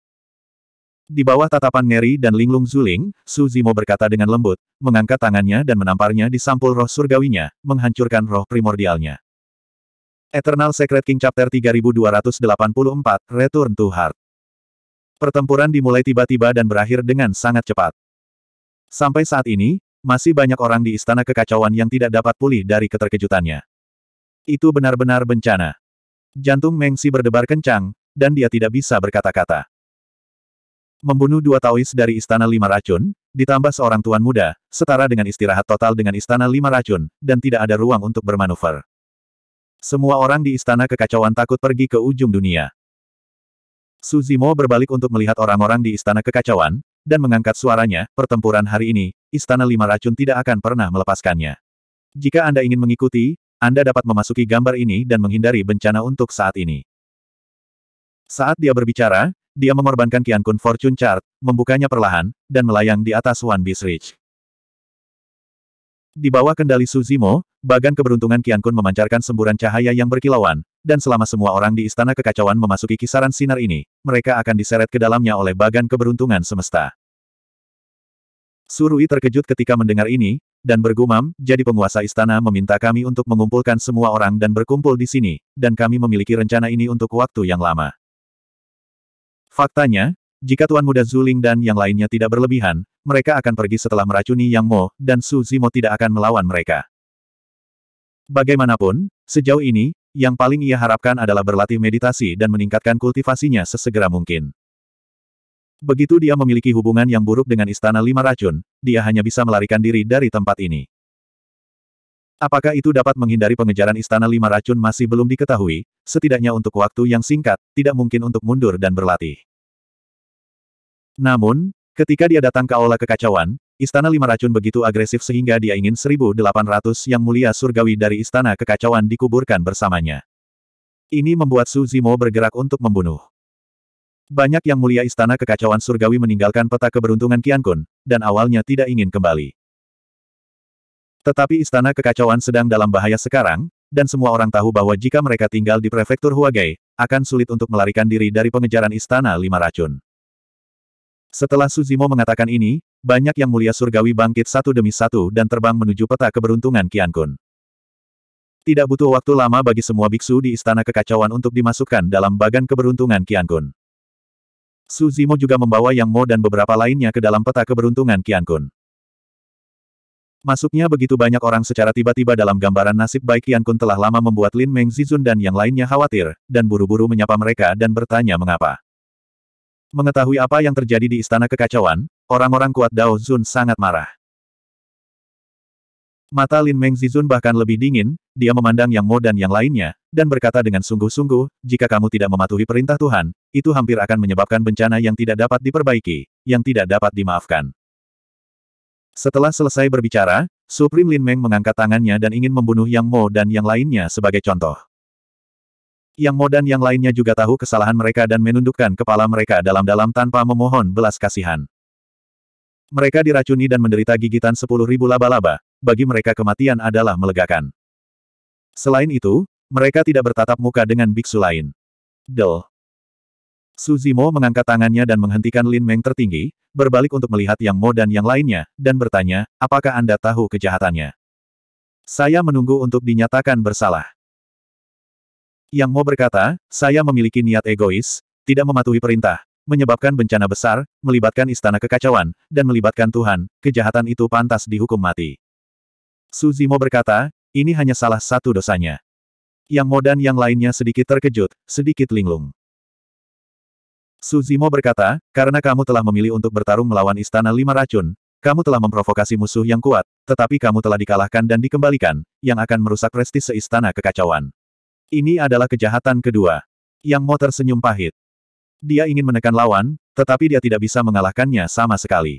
Di bawah tatapan Ngeri dan linglung Zuling, Su Zimo berkata dengan lembut, mengangkat tangannya dan menamparnya di sampul roh surgawinya, menghancurkan roh primordialnya. Eternal Secret King Chapter 3284, Return to Heart. Pertempuran dimulai tiba-tiba dan berakhir dengan sangat cepat. Sampai saat ini, masih banyak orang di istana kekacauan yang tidak dapat pulih dari keterkejutannya. Itu benar-benar bencana. Jantung Mengsi berdebar kencang, dan dia tidak bisa berkata-kata. Membunuh dua Taois dari Istana Lima Racun, ditambah seorang tuan muda, setara dengan istirahat total dengan Istana Lima Racun, dan tidak ada ruang untuk bermanuver. Semua orang di Istana Kekacauan takut pergi ke ujung dunia. Suzimo berbalik untuk melihat orang-orang di Istana Kekacauan, dan mengangkat suaranya, pertempuran hari ini, Istana Lima Racun tidak akan pernah melepaskannya. Jika Anda ingin mengikuti, Anda dapat memasuki gambar ini dan menghindari bencana untuk saat ini. Saat dia berbicara, dia mengorbankan Kian Kun Fortune Chart, membukanya perlahan, dan melayang di atas One Beast Ridge. Di bawah kendali Suzimo, bagan keberuntungan Kian Kun memancarkan semburan cahaya yang berkilauan, dan selama semua orang di Istana Kekacauan memasuki kisaran sinar ini, mereka akan diseret ke dalamnya oleh bagan keberuntungan semesta. Surui terkejut ketika mendengar ini, dan bergumam, jadi penguasa istana meminta kami untuk mengumpulkan semua orang dan berkumpul di sini, dan kami memiliki rencana ini untuk waktu yang lama. Faktanya, jika Tuan Muda Zuling dan yang lainnya tidak berlebihan, mereka akan pergi setelah meracuni Yang Mo, dan Su Zimo tidak akan melawan mereka. Bagaimanapun, sejauh ini, yang paling ia harapkan adalah berlatih meditasi dan meningkatkan kultivasinya sesegera mungkin. Begitu dia memiliki hubungan yang buruk dengan Istana Lima Racun, dia hanya bisa melarikan diri dari tempat ini. Apakah itu dapat menghindari pengejaran Istana Lima Racun masih belum diketahui, setidaknya untuk waktu yang singkat, tidak mungkin untuk mundur dan berlatih. Namun, ketika dia datang ke Aula Kekacauan, Istana Lima Racun begitu agresif sehingga dia ingin 1800 yang mulia surgawi dari Istana Kekacauan dikuburkan bersamanya. Ini membuat Su Zimo bergerak untuk membunuh. Banyak yang mulia istana kekacauan surgawi meninggalkan peta keberuntungan Qian Kun, dan awalnya tidak ingin kembali. Tetapi istana kekacauan sedang dalam bahaya sekarang, dan semua orang tahu bahwa jika mereka tinggal di prefektur Huagai, akan sulit untuk melarikan diri dari pengejaran istana lima racun. Setelah Suzimo mengatakan ini, banyak yang mulia surgawi bangkit satu demi satu dan terbang menuju peta keberuntungan Qian Kun. Tidak butuh waktu lama bagi semua biksu di Istana Kekacauan untuk dimasukkan dalam bagan keberuntungan Kun. Su Zimo juga membawa Yang Mo dan beberapa lainnya ke dalam peta keberuntungan Qian Kun. Masuknya begitu banyak orang secara tiba-tiba dalam gambaran nasib baik Qian Kun telah lama membuat Lin Meng Zizun dan yang lainnya khawatir, dan buru-buru menyapa mereka dan bertanya mengapa. Mengetahui apa yang terjadi di Istana Kekacauan, orang-orang kuat Dao Zun sangat marah. Mata Lin Meng Zizun bahkan lebih dingin, dia memandang Yang Mo dan yang lainnya, dan berkata dengan sungguh-sungguh, jika kamu tidak mematuhi perintah Tuhan, itu hampir akan menyebabkan bencana yang tidak dapat diperbaiki, yang tidak dapat dimaafkan. Setelah selesai berbicara, Supreme Lin Meng mengangkat tangannya dan ingin membunuh Yang Mo dan yang lainnya sebagai contoh. Yang Mo dan yang lainnya juga tahu kesalahan mereka dan menundukkan kepala mereka dalam-dalam tanpa memohon belas kasihan. Mereka diracuni dan menderita gigitan sepuluh ribu laba-laba, bagi mereka kematian adalah melegakan. Selain itu, mereka tidak bertatap muka dengan biksu lain. Del. Suzimo mengangkat tangannya dan menghentikan Lin Meng tertinggi, berbalik untuk melihat Yang Mo dan yang lainnya, dan bertanya, apakah Anda tahu kejahatannya? Saya menunggu untuk dinyatakan bersalah. Yang Mo berkata, saya memiliki niat egois, tidak mematuhi perintah, menyebabkan bencana besar, melibatkan istana kekacauan, dan melibatkan Tuhan, kejahatan itu pantas dihukum mati. Suzimo berkata, ini hanya salah satu dosanya. Yang Mo yang lainnya sedikit terkejut, sedikit linglung. Suzimo berkata, karena kamu telah memilih untuk bertarung melawan istana lima racun, kamu telah memprovokasi musuh yang kuat, tetapi kamu telah dikalahkan dan dikembalikan, yang akan merusak prestise seistana kekacauan. Ini adalah kejahatan kedua. Yang Mo tersenyum pahit. Dia ingin menekan lawan, tetapi dia tidak bisa mengalahkannya sama sekali.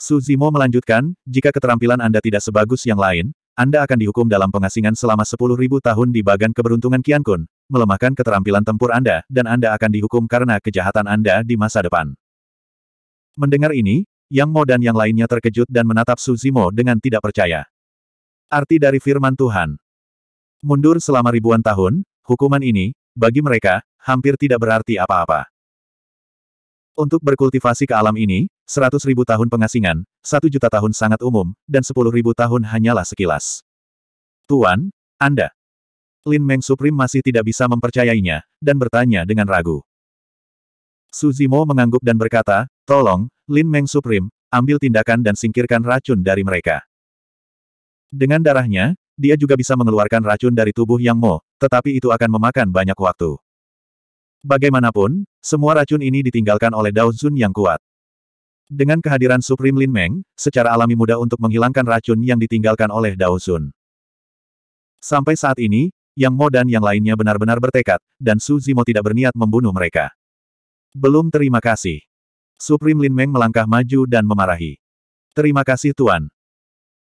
Suzimo melanjutkan, jika keterampilan Anda tidak sebagus yang lain, Anda akan dihukum dalam pengasingan selama 10.000 tahun di bagan keberuntungan Kiankun, melemahkan keterampilan tempur Anda, dan Anda akan dihukum karena kejahatan Anda di masa depan. Mendengar ini, Yang Mo dan yang lainnya terkejut dan menatap Suzimo dengan tidak percaya. Arti dari firman Tuhan. Mundur selama ribuan tahun, hukuman ini, bagi mereka, hampir tidak berarti apa-apa. Untuk berkultivasi ke alam ini, 100.000 tahun pengasingan, 1 juta tahun sangat umum, dan sepuluh ribu tahun hanyalah sekilas. Tuan, Anda. Lin Meng Supreme masih tidak bisa mempercayainya, dan bertanya dengan ragu. Su Zimo mengangguk dan berkata, tolong, Lin Meng Supreme, ambil tindakan dan singkirkan racun dari mereka. Dengan darahnya, dia juga bisa mengeluarkan racun dari tubuh Yang Mo, tetapi itu akan memakan banyak waktu. Bagaimanapun, semua racun ini ditinggalkan oleh Dao Zun yang kuat. Dengan kehadiran Supreme Lin Meng, secara alami mudah untuk menghilangkan racun yang ditinggalkan oleh Dao Zun. Sampai saat ini, Yang Mo dan yang lainnya benar-benar bertekad, dan Su Zimo tidak berniat membunuh mereka. Belum terima kasih. Supreme Lin Meng melangkah maju dan memarahi. Terima kasih Tuan.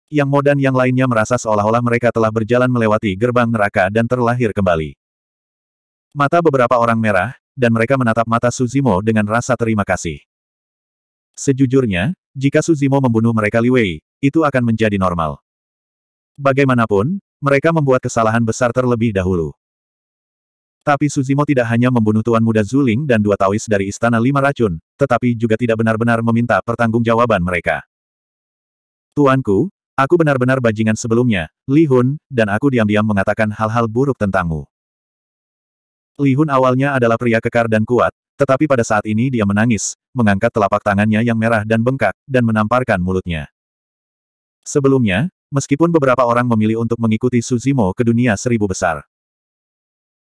Yang Mo dan yang lainnya merasa seolah-olah mereka telah berjalan melewati gerbang neraka dan terlahir kembali. Mata beberapa orang merah, dan mereka menatap mata Suzimo dengan rasa terima kasih. Sejujurnya, jika Suzimo membunuh mereka Liwei, itu akan menjadi normal. Bagaimanapun, mereka membuat kesalahan besar terlebih dahulu. Tapi Suzimo tidak hanya membunuh Tuan Muda Zuling dan dua Taois dari Istana Lima Racun, tetapi juga tidak benar-benar meminta pertanggungjawaban mereka. Tuanku, aku benar-benar bajingan sebelumnya, Li Hun, dan aku diam-diam mengatakan hal-hal buruk tentangmu. Li Hun awalnya adalah pria kekar dan kuat, tetapi pada saat ini dia menangis, mengangkat telapak tangannya yang merah dan bengkak, dan menamparkan mulutnya. Sebelumnya, meskipun beberapa orang memilih untuk mengikuti Suzimo ke dunia seribu besar.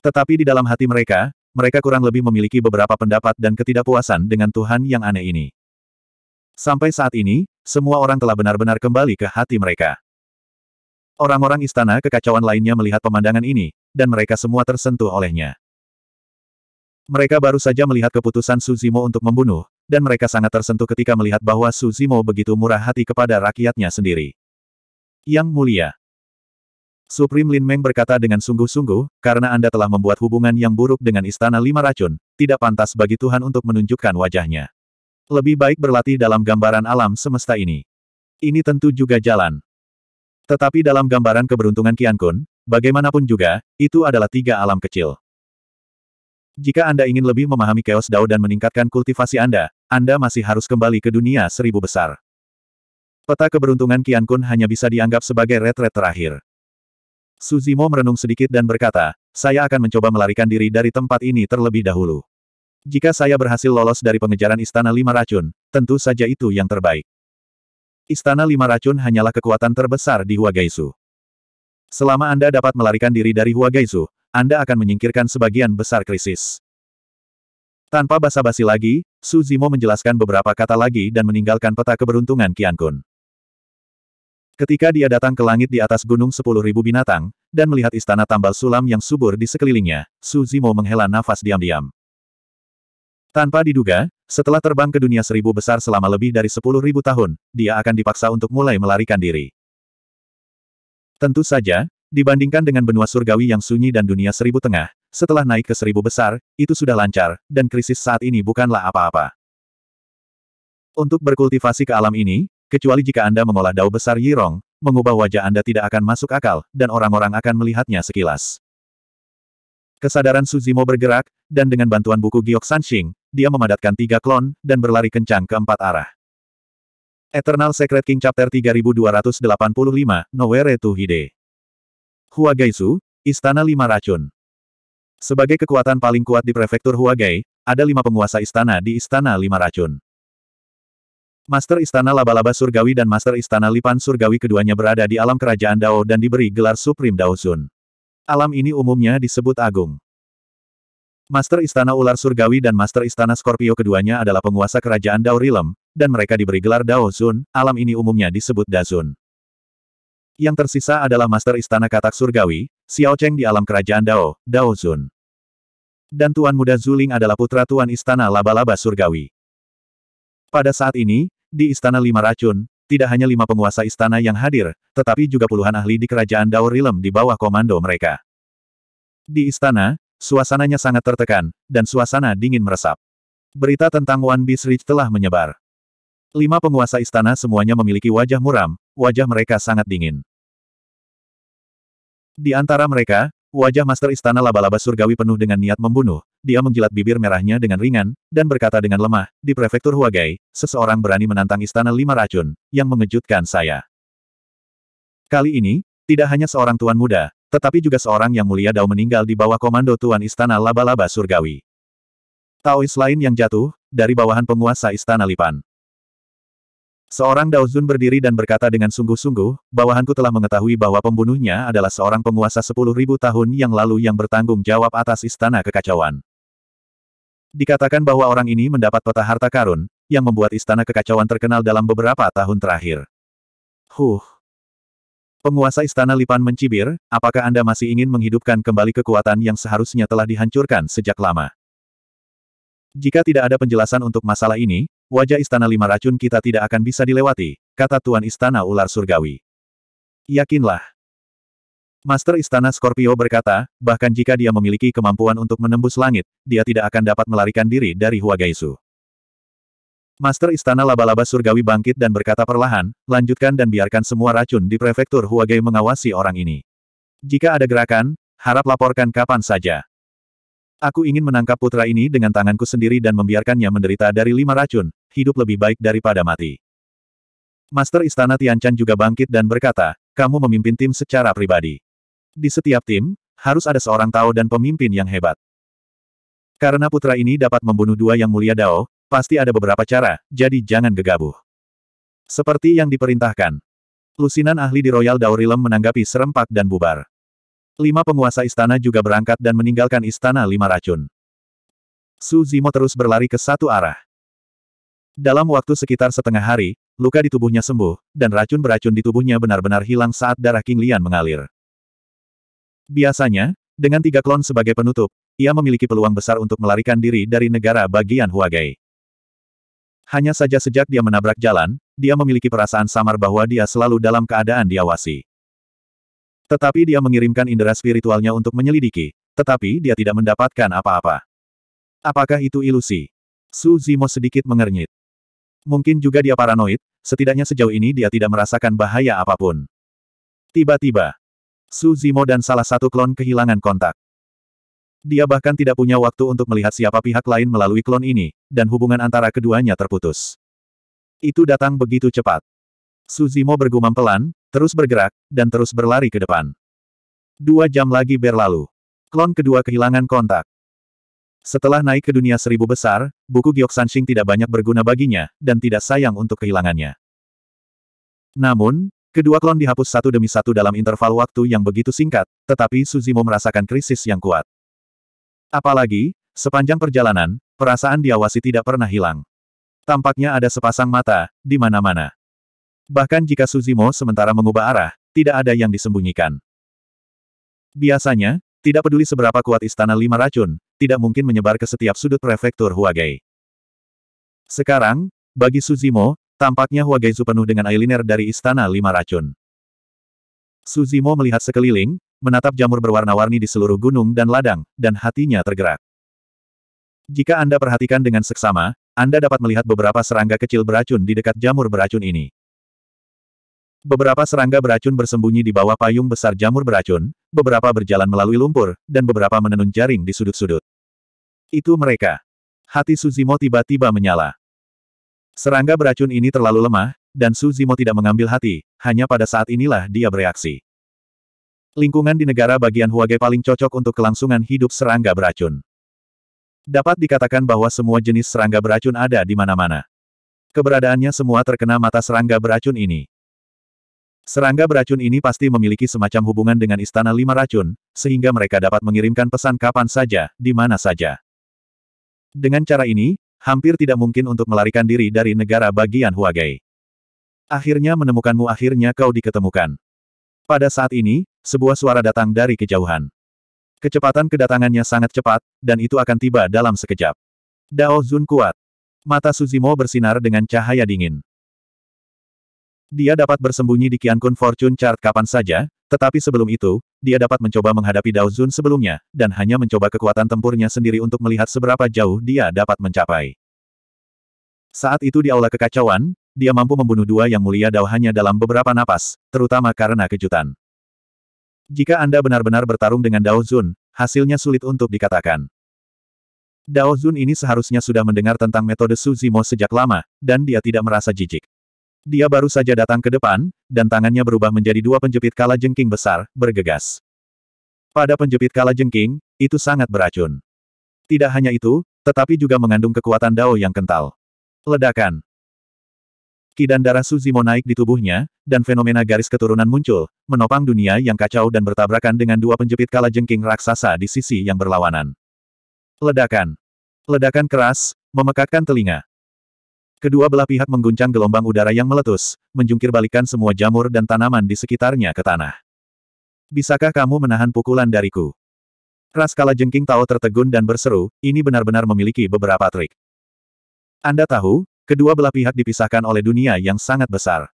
Tetapi di dalam hati mereka, mereka kurang lebih memiliki beberapa pendapat dan ketidakpuasan dengan Tuhan yang aneh ini. Sampai saat ini, semua orang telah benar-benar kembali ke hati mereka. Orang-orang istana kekacauan lainnya melihat pemandangan ini, dan mereka semua tersentuh olehnya. Mereka baru saja melihat keputusan Suzimo untuk membunuh, dan mereka sangat tersentuh ketika melihat bahwa Suzimo begitu murah hati kepada rakyatnya sendiri. Yang mulia, Supreme Lin Meng berkata dengan sungguh-sungguh, karena Anda telah membuat hubungan yang buruk dengan Istana Lima Racun, tidak pantas bagi Tuhan untuk menunjukkan wajahnya. Lebih baik berlatih dalam gambaran alam semesta ini. Ini tentu juga jalan. Tetapi dalam gambaran keberuntungan Qiankun, bagaimanapun juga, itu adalah tiga alam kecil. Jika Anda ingin lebih memahami Chaos Dao dan meningkatkan kultivasi Anda, Anda masih harus kembali ke dunia seribu besar. Peta keberuntungan Qian Kun hanya bisa dianggap sebagai retret terakhir. Suzimo merenung sedikit dan berkata, saya akan mencoba melarikan diri dari tempat ini terlebih dahulu. Jika saya berhasil lolos dari pengejaran Istana Lima Racun, tentu saja itu yang terbaik. Istana Lima Racun hanyalah kekuatan terbesar di Huagaisu. Selama Anda dapat melarikan diri dari Huagaisu, anda akan menyingkirkan sebagian besar krisis. Tanpa basa-basi lagi, Su Zimo menjelaskan beberapa kata lagi dan meninggalkan peta keberuntungan Kian Kun. Ketika dia datang ke langit di atas gunung sepuluh ribu binatang, dan melihat istana tambal sulam yang subur di sekelilingnya, Su Zimo menghela nafas diam-diam. Tanpa diduga, setelah terbang ke dunia seribu besar selama lebih dari sepuluh ribu tahun, dia akan dipaksa untuk mulai melarikan diri. Tentu saja, Dibandingkan dengan benua surgawi yang sunyi dan dunia seribu tengah, setelah naik ke seribu besar, itu sudah lancar, dan krisis saat ini bukanlah apa-apa. Untuk berkultivasi ke alam ini, kecuali jika Anda mengolah dao besar Yirong, mengubah wajah Anda tidak akan masuk akal, dan orang-orang akan melihatnya sekilas. Kesadaran Suzimo bergerak, dan dengan bantuan buku Giok Sanxing, dia memadatkan tiga klon, dan berlari kencang ke empat arah. Eternal Secret King Chapter 3285, Nowhere to Hide Hua Gaisu, Istana Lima Racun. Sebagai kekuatan paling kuat di prefektur Huagai, ada lima penguasa istana di Istana Lima Racun. Master Istana Laba-Laba Surgawi dan Master Istana Lipan Surgawi keduanya berada di alam kerajaan Dao dan diberi gelar Supreme Daozun. Alam ini umumnya disebut Agung. Master Istana Ular Surgawi dan Master Istana Scorpio keduanya adalah penguasa kerajaan Dao Rilem, dan mereka diberi gelar Dao Sun, alam ini umumnya disebut Dazun. Yang tersisa adalah Master Istana Katak Surgawi, Xiao Cheng di alam kerajaan Dao, Dao Zun. Dan Tuan Muda Zuling adalah putra Tuan Istana Laba-Laba Surgawi. Pada saat ini, di Istana Lima Racun, tidak hanya lima penguasa istana yang hadir, tetapi juga puluhan ahli di kerajaan Dao Rilem di bawah komando mereka. Di istana, suasananya sangat tertekan, dan suasana dingin meresap. Berita tentang One Beast Ridge telah menyebar. Lima penguasa istana semuanya memiliki wajah muram, wajah mereka sangat dingin. Di antara mereka, wajah Master Istana Laba-Laba Surgawi penuh dengan niat membunuh, dia menjilat bibir merahnya dengan ringan, dan berkata dengan lemah, di Prefektur Huagai, seseorang berani menantang Istana Lima Racun, yang mengejutkan saya. Kali ini, tidak hanya seorang tuan muda, tetapi juga seorang yang mulia Dao meninggal di bawah komando Tuan Istana Laba-Laba Surgawi. Taois lain yang jatuh, dari bawahan penguasa Istana Lipan. Seorang Daozun berdiri dan berkata dengan sungguh-sungguh, bawahanku telah mengetahui bahwa pembunuhnya adalah seorang penguasa sepuluh ribu tahun yang lalu yang bertanggung jawab atas istana kekacauan. Dikatakan bahwa orang ini mendapat peta harta karun, yang membuat istana kekacauan terkenal dalam beberapa tahun terakhir. Huh. Penguasa istana Lipan mencibir, apakah Anda masih ingin menghidupkan kembali kekuatan yang seharusnya telah dihancurkan sejak lama? Jika tidak ada penjelasan untuk masalah ini, wajah istana lima racun kita tidak akan bisa dilewati, kata Tuan Istana Ular Surgawi. Yakinlah. Master Istana Scorpio berkata, bahkan jika dia memiliki kemampuan untuk menembus langit, dia tidak akan dapat melarikan diri dari Huagaisu. Master Istana Laba-Laba Surgawi bangkit dan berkata perlahan, lanjutkan dan biarkan semua racun di prefektur Huagai mengawasi orang ini. Jika ada gerakan, harap laporkan kapan saja. Aku ingin menangkap putra ini dengan tanganku sendiri dan membiarkannya menderita dari lima racun, hidup lebih baik daripada mati. Master Istana Tiancan juga bangkit dan berkata, kamu memimpin tim secara pribadi. Di setiap tim, harus ada seorang Tao dan pemimpin yang hebat. Karena putra ini dapat membunuh dua yang mulia Dao, pasti ada beberapa cara, jadi jangan gegabah. Seperti yang diperintahkan. Lusinan ahli di Royal Dao Realm menanggapi serempak dan bubar. Lima penguasa istana juga berangkat dan meninggalkan istana lima racun. Su Zimo terus berlari ke satu arah. Dalam waktu sekitar setengah hari, luka di tubuhnya sembuh, dan racun beracun di tubuhnya benar-benar hilang saat darah King Lian mengalir. Biasanya, dengan tiga klon sebagai penutup, ia memiliki peluang besar untuk melarikan diri dari negara bagian Huagai. Hanya saja sejak dia menabrak jalan, dia memiliki perasaan samar bahwa dia selalu dalam keadaan diawasi. Tetapi dia mengirimkan indera spiritualnya untuk menyelidiki, tetapi dia tidak mendapatkan apa-apa. Apakah itu ilusi? Su Zimo sedikit mengernyit. Mungkin juga dia paranoid, setidaknya sejauh ini dia tidak merasakan bahaya apapun. Tiba-tiba, Su Zimo dan salah satu klon kehilangan kontak. Dia bahkan tidak punya waktu untuk melihat siapa pihak lain melalui klon ini, dan hubungan antara keduanya terputus. Itu datang begitu cepat. Su Zimo bergumam pelan, terus bergerak, dan terus berlari ke depan. Dua jam lagi berlalu. Klon kedua kehilangan kontak. Setelah naik ke dunia seribu besar, buku Giok Sanxing tidak banyak berguna baginya, dan tidak sayang untuk kehilangannya. Namun, kedua klon dihapus satu demi satu dalam interval waktu yang begitu singkat, tetapi Suzimo merasakan krisis yang kuat. Apalagi, sepanjang perjalanan, perasaan diawasi tidak pernah hilang. Tampaknya ada sepasang mata, di mana-mana. Bahkan jika Suzimo sementara mengubah arah, tidak ada yang disembunyikan. Biasanya, tidak peduli seberapa kuat istana lima racun, tidak mungkin menyebar ke setiap sudut prefektur Huagai. Sekarang, bagi Suzimo, tampaknya Huagai penuh dengan eyeliner dari Istana Lima Racun. Suzimo melihat sekeliling, menatap jamur berwarna-warni di seluruh gunung dan ladang, dan hatinya tergerak. Jika Anda perhatikan dengan seksama, Anda dapat melihat beberapa serangga kecil beracun di dekat jamur beracun ini. Beberapa serangga beracun bersembunyi di bawah payung besar jamur beracun, beberapa berjalan melalui lumpur, dan beberapa menenun jaring di sudut-sudut. Itu mereka. Hati Suzimo tiba-tiba menyala. Serangga beracun ini terlalu lemah, dan Suzimo tidak mengambil hati, hanya pada saat inilah dia bereaksi. Lingkungan di negara bagian Huage paling cocok untuk kelangsungan hidup serangga beracun. Dapat dikatakan bahwa semua jenis serangga beracun ada di mana-mana. Keberadaannya semua terkena mata serangga beracun ini. Serangga beracun ini pasti memiliki semacam hubungan dengan Istana Lima Racun, sehingga mereka dapat mengirimkan pesan kapan saja, di mana saja. Dengan cara ini, hampir tidak mungkin untuk melarikan diri dari negara bagian Huagai. Akhirnya menemukanmu akhirnya kau diketemukan. Pada saat ini, sebuah suara datang dari kejauhan. Kecepatan kedatangannya sangat cepat, dan itu akan tiba dalam sekejap. Dao Zun kuat. Mata Suzimo bersinar dengan cahaya dingin. Dia dapat bersembunyi di Qiankun Fortune Chart kapan saja, tetapi sebelum itu, dia dapat mencoba menghadapi Dao Zun sebelumnya, dan hanya mencoba kekuatan tempurnya sendiri untuk melihat seberapa jauh dia dapat mencapai. Saat itu di Aula Kekacauan, dia mampu membunuh dua yang mulia Dao hanya dalam beberapa napas, terutama karena kejutan. Jika Anda benar-benar bertarung dengan Dao Zun, hasilnya sulit untuk dikatakan. Dao Zun ini seharusnya sudah mendengar tentang metode Suzimo sejak lama, dan dia tidak merasa jijik. Dia baru saja datang ke depan, dan tangannya berubah menjadi dua penjepit kala jengking besar, bergegas. Pada penjepit kala jengking, itu sangat beracun. Tidak hanya itu, tetapi juga mengandung kekuatan dao yang kental. Ledakan. Kidan darah Suzimo naik di tubuhnya, dan fenomena garis keturunan muncul, menopang dunia yang kacau dan bertabrakan dengan dua penjepit kala jengking raksasa di sisi yang berlawanan. Ledakan. Ledakan keras, memekakkan telinga. Kedua belah pihak mengguncang gelombang udara yang meletus, menjungkir semua jamur dan tanaman di sekitarnya ke tanah. Bisakah kamu menahan pukulan dariku? Ras Kala jengking Tao tertegun dan berseru, ini benar-benar memiliki beberapa trik. Anda tahu, kedua belah pihak dipisahkan oleh dunia yang sangat besar.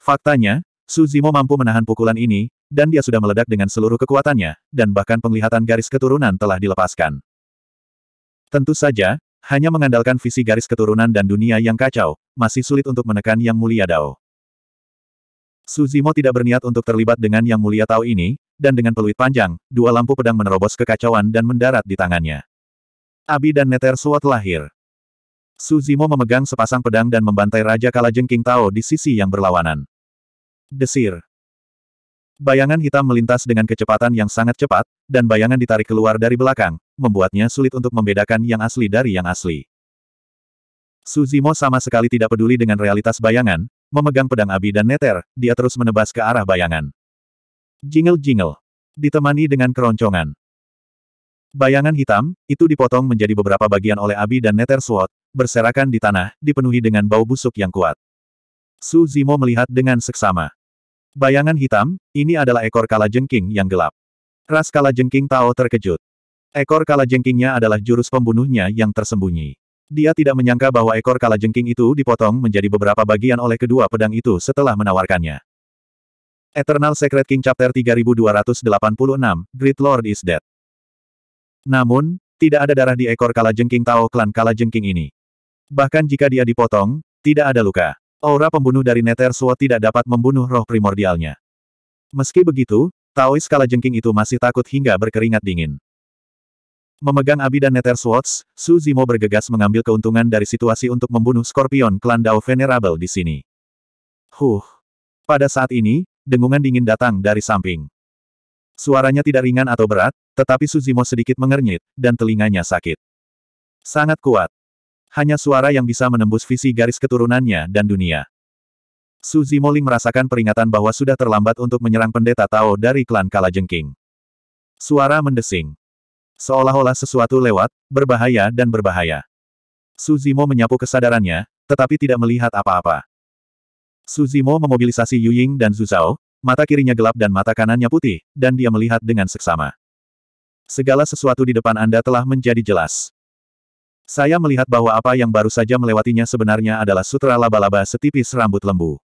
Faktanya, Suzimo mampu menahan pukulan ini, dan dia sudah meledak dengan seluruh kekuatannya, dan bahkan penglihatan garis keturunan telah dilepaskan. Tentu saja, hanya mengandalkan visi garis keturunan dan dunia yang kacau, masih sulit untuk menekan Yang Mulia Dao. Suzimo tidak berniat untuk terlibat dengan Yang Mulia Tao ini, dan dengan peluit panjang, dua lampu pedang menerobos kekacauan dan mendarat di tangannya. Abi dan Neter Suot lahir. Suzimo memegang sepasang pedang dan membantai Raja Kalajengking Tao di sisi yang berlawanan. Desir. Bayangan hitam melintas dengan kecepatan yang sangat cepat, dan bayangan ditarik keluar dari belakang, membuatnya sulit untuk membedakan yang asli dari yang asli. Suzimo sama sekali tidak peduli dengan realitas bayangan, memegang pedang abi dan neter, dia terus menebas ke arah bayangan. Jingle-jingle. Ditemani dengan keroncongan. Bayangan hitam, itu dipotong menjadi beberapa bagian oleh abi dan neter suot, berserakan di tanah, dipenuhi dengan bau busuk yang kuat. Suzimo melihat dengan seksama. Bayangan hitam, ini adalah ekor kala jengking yang gelap. Ras kala jengking Tao terkejut. Ekor kala jengkingnya adalah jurus pembunuhnya yang tersembunyi. Dia tidak menyangka bahwa ekor kala jengking itu dipotong menjadi beberapa bagian oleh kedua pedang itu setelah menawarkannya. Eternal Secret King Chapter 3286, Great Lord is Dead. Namun, tidak ada darah di ekor kala jengking Tao klan kala jengking ini. Bahkan jika dia dipotong, tidak ada luka aura pembunuh dari Nether Sword tidak dapat membunuh roh primordialnya. Meski begitu, Taois Jengking itu masih takut hingga berkeringat dingin. Memegang Abi dan Nether Swords, Su Zimo bergegas mengambil keuntungan dari situasi untuk membunuh Scorpion klan Dao Venerable di sini. Huh. Pada saat ini, dengungan dingin datang dari samping. Suaranya tidak ringan atau berat, tetapi Suzimo sedikit mengernyit, dan telinganya sakit. Sangat kuat hanya suara yang bisa menembus visi garis keturunannya dan dunia. Su Zimoling merasakan peringatan bahwa sudah terlambat untuk menyerang pendeta Tao dari klan Kalajengking. Suara mendesing. Seolah-olah sesuatu lewat, berbahaya dan berbahaya. Su Zimo menyapu kesadarannya, tetapi tidak melihat apa-apa. Su Zimo memobilisasi Yu Ying dan Zhu Zhao, mata kirinya gelap dan mata kanannya putih, dan dia melihat dengan seksama. Segala sesuatu di depan Anda telah menjadi jelas. Saya melihat bahwa apa yang baru saja melewatinya sebenarnya adalah sutra laba-laba setipis rambut lembu.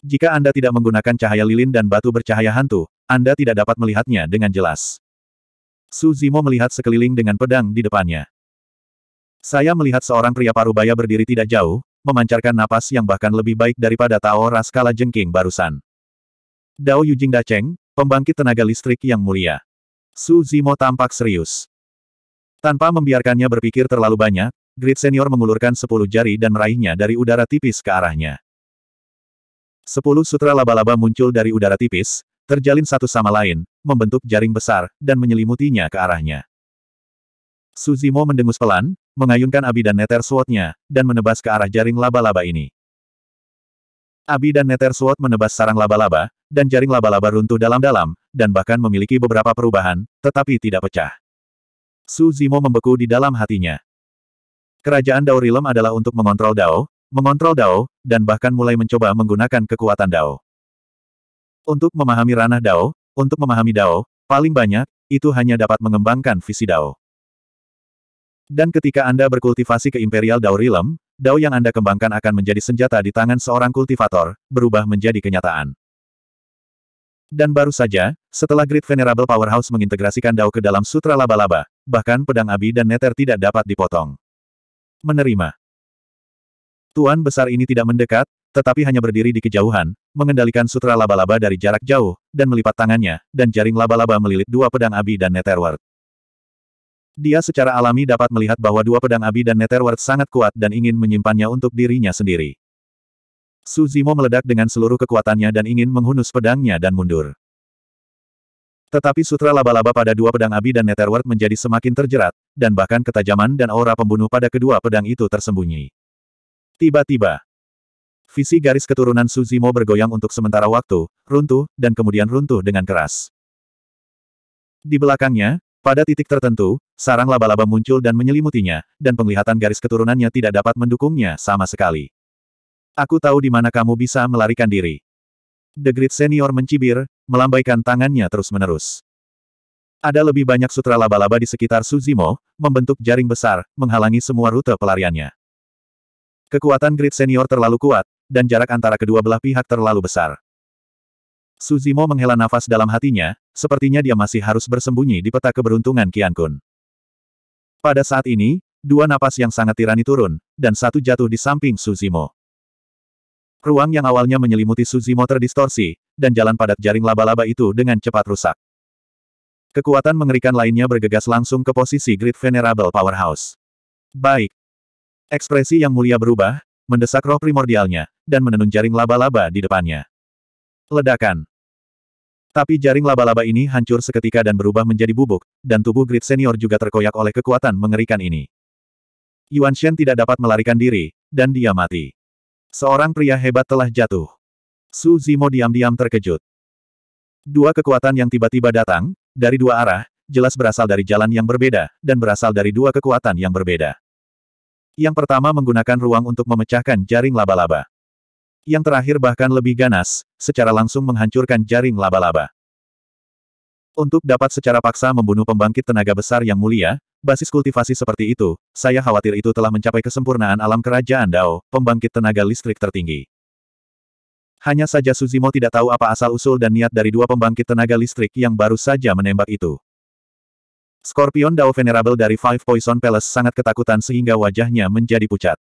Jika Anda tidak menggunakan cahaya lilin dan batu bercahaya hantu, Anda tidak dapat melihatnya dengan jelas. Su Zimo melihat sekeliling dengan pedang di depannya. Saya melihat seorang pria parubaya berdiri tidak jauh, memancarkan napas yang bahkan lebih baik daripada Tao Raskala Jengking barusan. Dao Yujing Dacheng, pembangkit tenaga listrik yang mulia. Su Zimo tampak serius. Tanpa membiarkannya berpikir terlalu banyak, Grid Senior mengulurkan sepuluh jari dan meraihnya dari udara tipis ke arahnya. Sepuluh sutra laba-laba muncul dari udara tipis, terjalin satu sama lain, membentuk jaring besar, dan menyelimutinya ke arahnya. Suzimo mendengus pelan, mengayunkan Abi dan neter sword dan menebas ke arah jaring laba-laba ini. Abi dan neter Sword menebas sarang laba-laba, dan jaring laba-laba runtuh dalam-dalam, dan bahkan memiliki beberapa perubahan, tetapi tidak pecah. Su Zimo membeku di dalam hatinya. Kerajaan Dao Rilem adalah untuk mengontrol Dao, mengontrol Dao, dan bahkan mulai mencoba menggunakan kekuatan Dao. Untuk memahami ranah Dao, untuk memahami Dao, paling banyak, itu hanya dapat mengembangkan visi Dao. Dan ketika Anda berkultivasi ke Imperial Dao Rilem, Dao yang Anda kembangkan akan menjadi senjata di tangan seorang kultivator, berubah menjadi kenyataan. Dan baru saja, setelah Great Venerable Powerhouse mengintegrasikan Dao ke dalam Sutra Laba-Laba, bahkan pedang abi dan neter tidak dapat dipotong. Menerima. Tuan besar ini tidak mendekat, tetapi hanya berdiri di kejauhan, mengendalikan sutra laba-laba dari jarak jauh, dan melipat tangannya, dan jaring laba-laba melilit dua pedang abi dan Netherward. Dia secara alami dapat melihat bahwa dua pedang abi dan Netherward sangat kuat dan ingin menyimpannya untuk dirinya sendiri. Suzimo meledak dengan seluruh kekuatannya dan ingin menghunus pedangnya dan mundur. Tetapi sutra laba-laba pada dua pedang Abi dan Netherworld menjadi semakin terjerat, dan bahkan ketajaman dan aura pembunuh pada kedua pedang itu tersembunyi. Tiba-tiba, visi garis keturunan Suzimo bergoyang untuk sementara waktu, runtuh, dan kemudian runtuh dengan keras. Di belakangnya, pada titik tertentu, sarang laba-laba muncul dan menyelimutinya, dan penglihatan garis keturunannya tidak dapat mendukungnya sama sekali. Aku tahu di mana kamu bisa melarikan diri. The Great Senior mencibir, melambaikan tangannya terus-menerus. Ada lebih banyak sutra laba-laba di sekitar Suzimo, membentuk jaring besar, menghalangi semua rute pelariannya. Kekuatan grid senior terlalu kuat, dan jarak antara kedua belah pihak terlalu besar. Suzimo menghela nafas dalam hatinya, sepertinya dia masih harus bersembunyi di peta keberuntungan Qiankun. Pada saat ini, dua napas yang sangat tirani turun, dan satu jatuh di samping Suzimo. Ruang yang awalnya menyelimuti Suzimo terdistorsi, dan jalan padat jaring laba-laba itu dengan cepat rusak. Kekuatan mengerikan lainnya bergegas langsung ke posisi Great Venerable Powerhouse. Baik. Ekspresi yang mulia berubah, mendesak roh primordialnya, dan menenun jaring laba-laba di depannya. Ledakan. Tapi jaring laba-laba ini hancur seketika dan berubah menjadi bubuk, dan tubuh Great Senior juga terkoyak oleh kekuatan mengerikan ini. Yuan Shen tidak dapat melarikan diri, dan dia mati. Seorang pria hebat telah jatuh. Su Zimo diam-diam terkejut. Dua kekuatan yang tiba-tiba datang, dari dua arah, jelas berasal dari jalan yang berbeda, dan berasal dari dua kekuatan yang berbeda. Yang pertama menggunakan ruang untuk memecahkan jaring laba-laba. Yang terakhir bahkan lebih ganas, secara langsung menghancurkan jaring laba-laba. Untuk dapat secara paksa membunuh pembangkit tenaga besar yang mulia, basis kultivasi seperti itu, saya khawatir itu telah mencapai kesempurnaan alam kerajaan Dao, pembangkit tenaga listrik tertinggi. Hanya saja Suzimo tidak tahu apa asal-usul dan niat dari dua pembangkit tenaga listrik yang baru saja menembak itu. Scorpion Dao Venerable dari Five Poison Palace sangat ketakutan sehingga wajahnya menjadi pucat.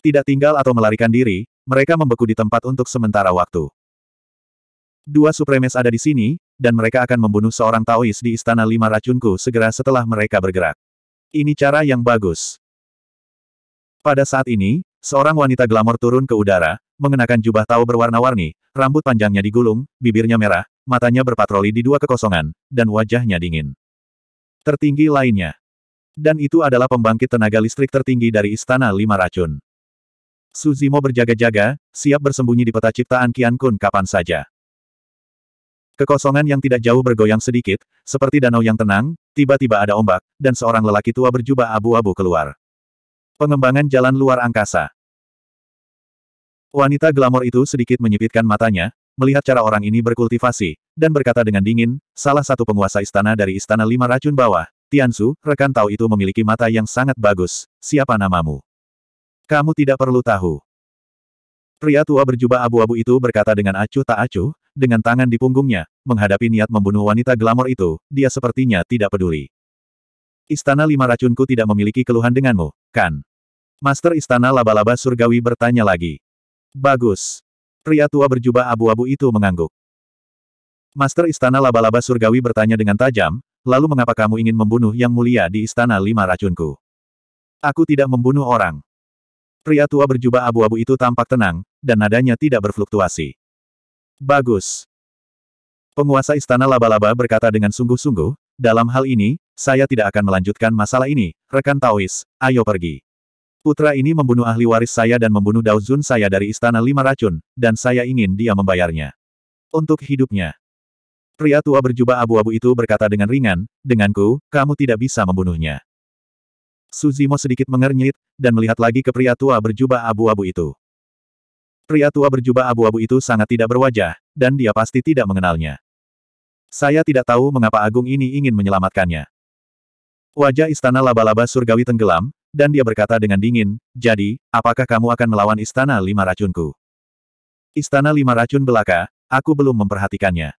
Tidak tinggal atau melarikan diri, mereka membeku di tempat untuk sementara waktu. Dua supremes ada di sini, dan mereka akan membunuh seorang Taois di Istana Lima Racunku segera setelah mereka bergerak. Ini cara yang bagus. Pada saat ini, seorang wanita glamor turun ke udara, mengenakan jubah tau berwarna-warni, rambut panjangnya digulung, bibirnya merah, matanya berpatroli di dua kekosongan, dan wajahnya dingin. Tertinggi lainnya. Dan itu adalah pembangkit tenaga listrik tertinggi dari Istana Lima Racun. Suzimo berjaga-jaga, siap bersembunyi di peta ciptaan Kian Kun kapan saja. Kekosongan yang tidak jauh bergoyang sedikit, seperti danau yang tenang, tiba-tiba ada ombak, dan seorang lelaki tua berjubah abu-abu keluar. Pengembangan jalan luar angkasa. Wanita glamor itu sedikit menyipitkan matanya, melihat cara orang ini berkultivasi, dan berkata dengan dingin, salah satu penguasa istana dari Istana Lima Racun Bawah, Tiansu, rekan tahu itu memiliki mata yang sangat bagus, siapa namamu? Kamu tidak perlu tahu. Pria tua berjubah abu-abu itu berkata dengan acuh tak acuh, dengan tangan di punggungnya, menghadapi niat membunuh wanita glamor itu, dia sepertinya tidak peduli. Istana Lima Racunku tidak memiliki keluhan denganmu, kan? Master Istana Laba-Laba Surgawi bertanya lagi. Bagus. Pria tua berjubah abu-abu itu mengangguk. Master Istana Laba-Laba Surgawi bertanya dengan tajam, lalu mengapa kamu ingin membunuh yang mulia di Istana Lima Racunku? Aku tidak membunuh orang. Pria tua berjubah abu-abu itu tampak tenang, dan nadanya tidak berfluktuasi. Bagus. Penguasa Istana Laba-Laba berkata dengan sungguh-sungguh, dalam hal ini, saya tidak akan melanjutkan masalah ini, rekan Taois, ayo pergi. Putra ini membunuh ahli waris saya dan membunuh Daozun saya dari Istana Lima Racun, dan saya ingin dia membayarnya. Untuk hidupnya. Pria tua berjubah abu-abu itu berkata dengan ringan, denganku, kamu tidak bisa membunuhnya. Suzimo sedikit mengernyit, dan melihat lagi ke pria tua berjubah abu-abu itu. Pria tua berjubah abu-abu itu sangat tidak berwajah, dan dia pasti tidak mengenalnya. Saya tidak tahu mengapa Agung ini ingin menyelamatkannya. Wajah istana laba-laba surgawi tenggelam, dan dia berkata dengan dingin, jadi, apakah kamu akan melawan istana lima racunku? Istana lima racun belaka, aku belum memperhatikannya.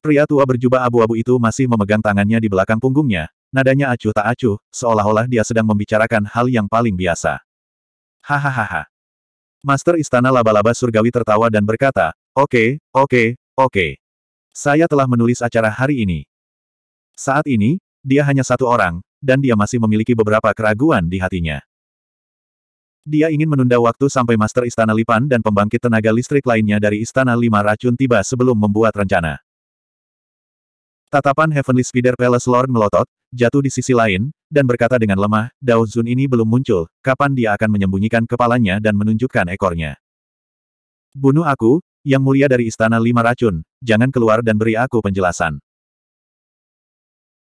Pria tua berjubah abu-abu itu masih memegang tangannya di belakang punggungnya, nadanya acuh tak acuh, seolah-olah dia sedang membicarakan hal yang paling biasa. Hahaha. Master Istana Laba-Laba Surgawi tertawa dan berkata, Oke, okay, oke, okay, oke. Okay. Saya telah menulis acara hari ini. Saat ini, dia hanya satu orang, dan dia masih memiliki beberapa keraguan di hatinya. Dia ingin menunda waktu sampai Master Istana Lipan dan pembangkit tenaga listrik lainnya dari Istana Lima Racun tiba sebelum membuat rencana. Tatapan Heavenly Spider Palace Lord melotot, jatuh di sisi lain, dan berkata dengan lemah, Dao Zun ini belum muncul, kapan dia akan menyembunyikan kepalanya dan menunjukkan ekornya. Bunuh aku, yang mulia dari Istana Lima Racun, jangan keluar dan beri aku penjelasan.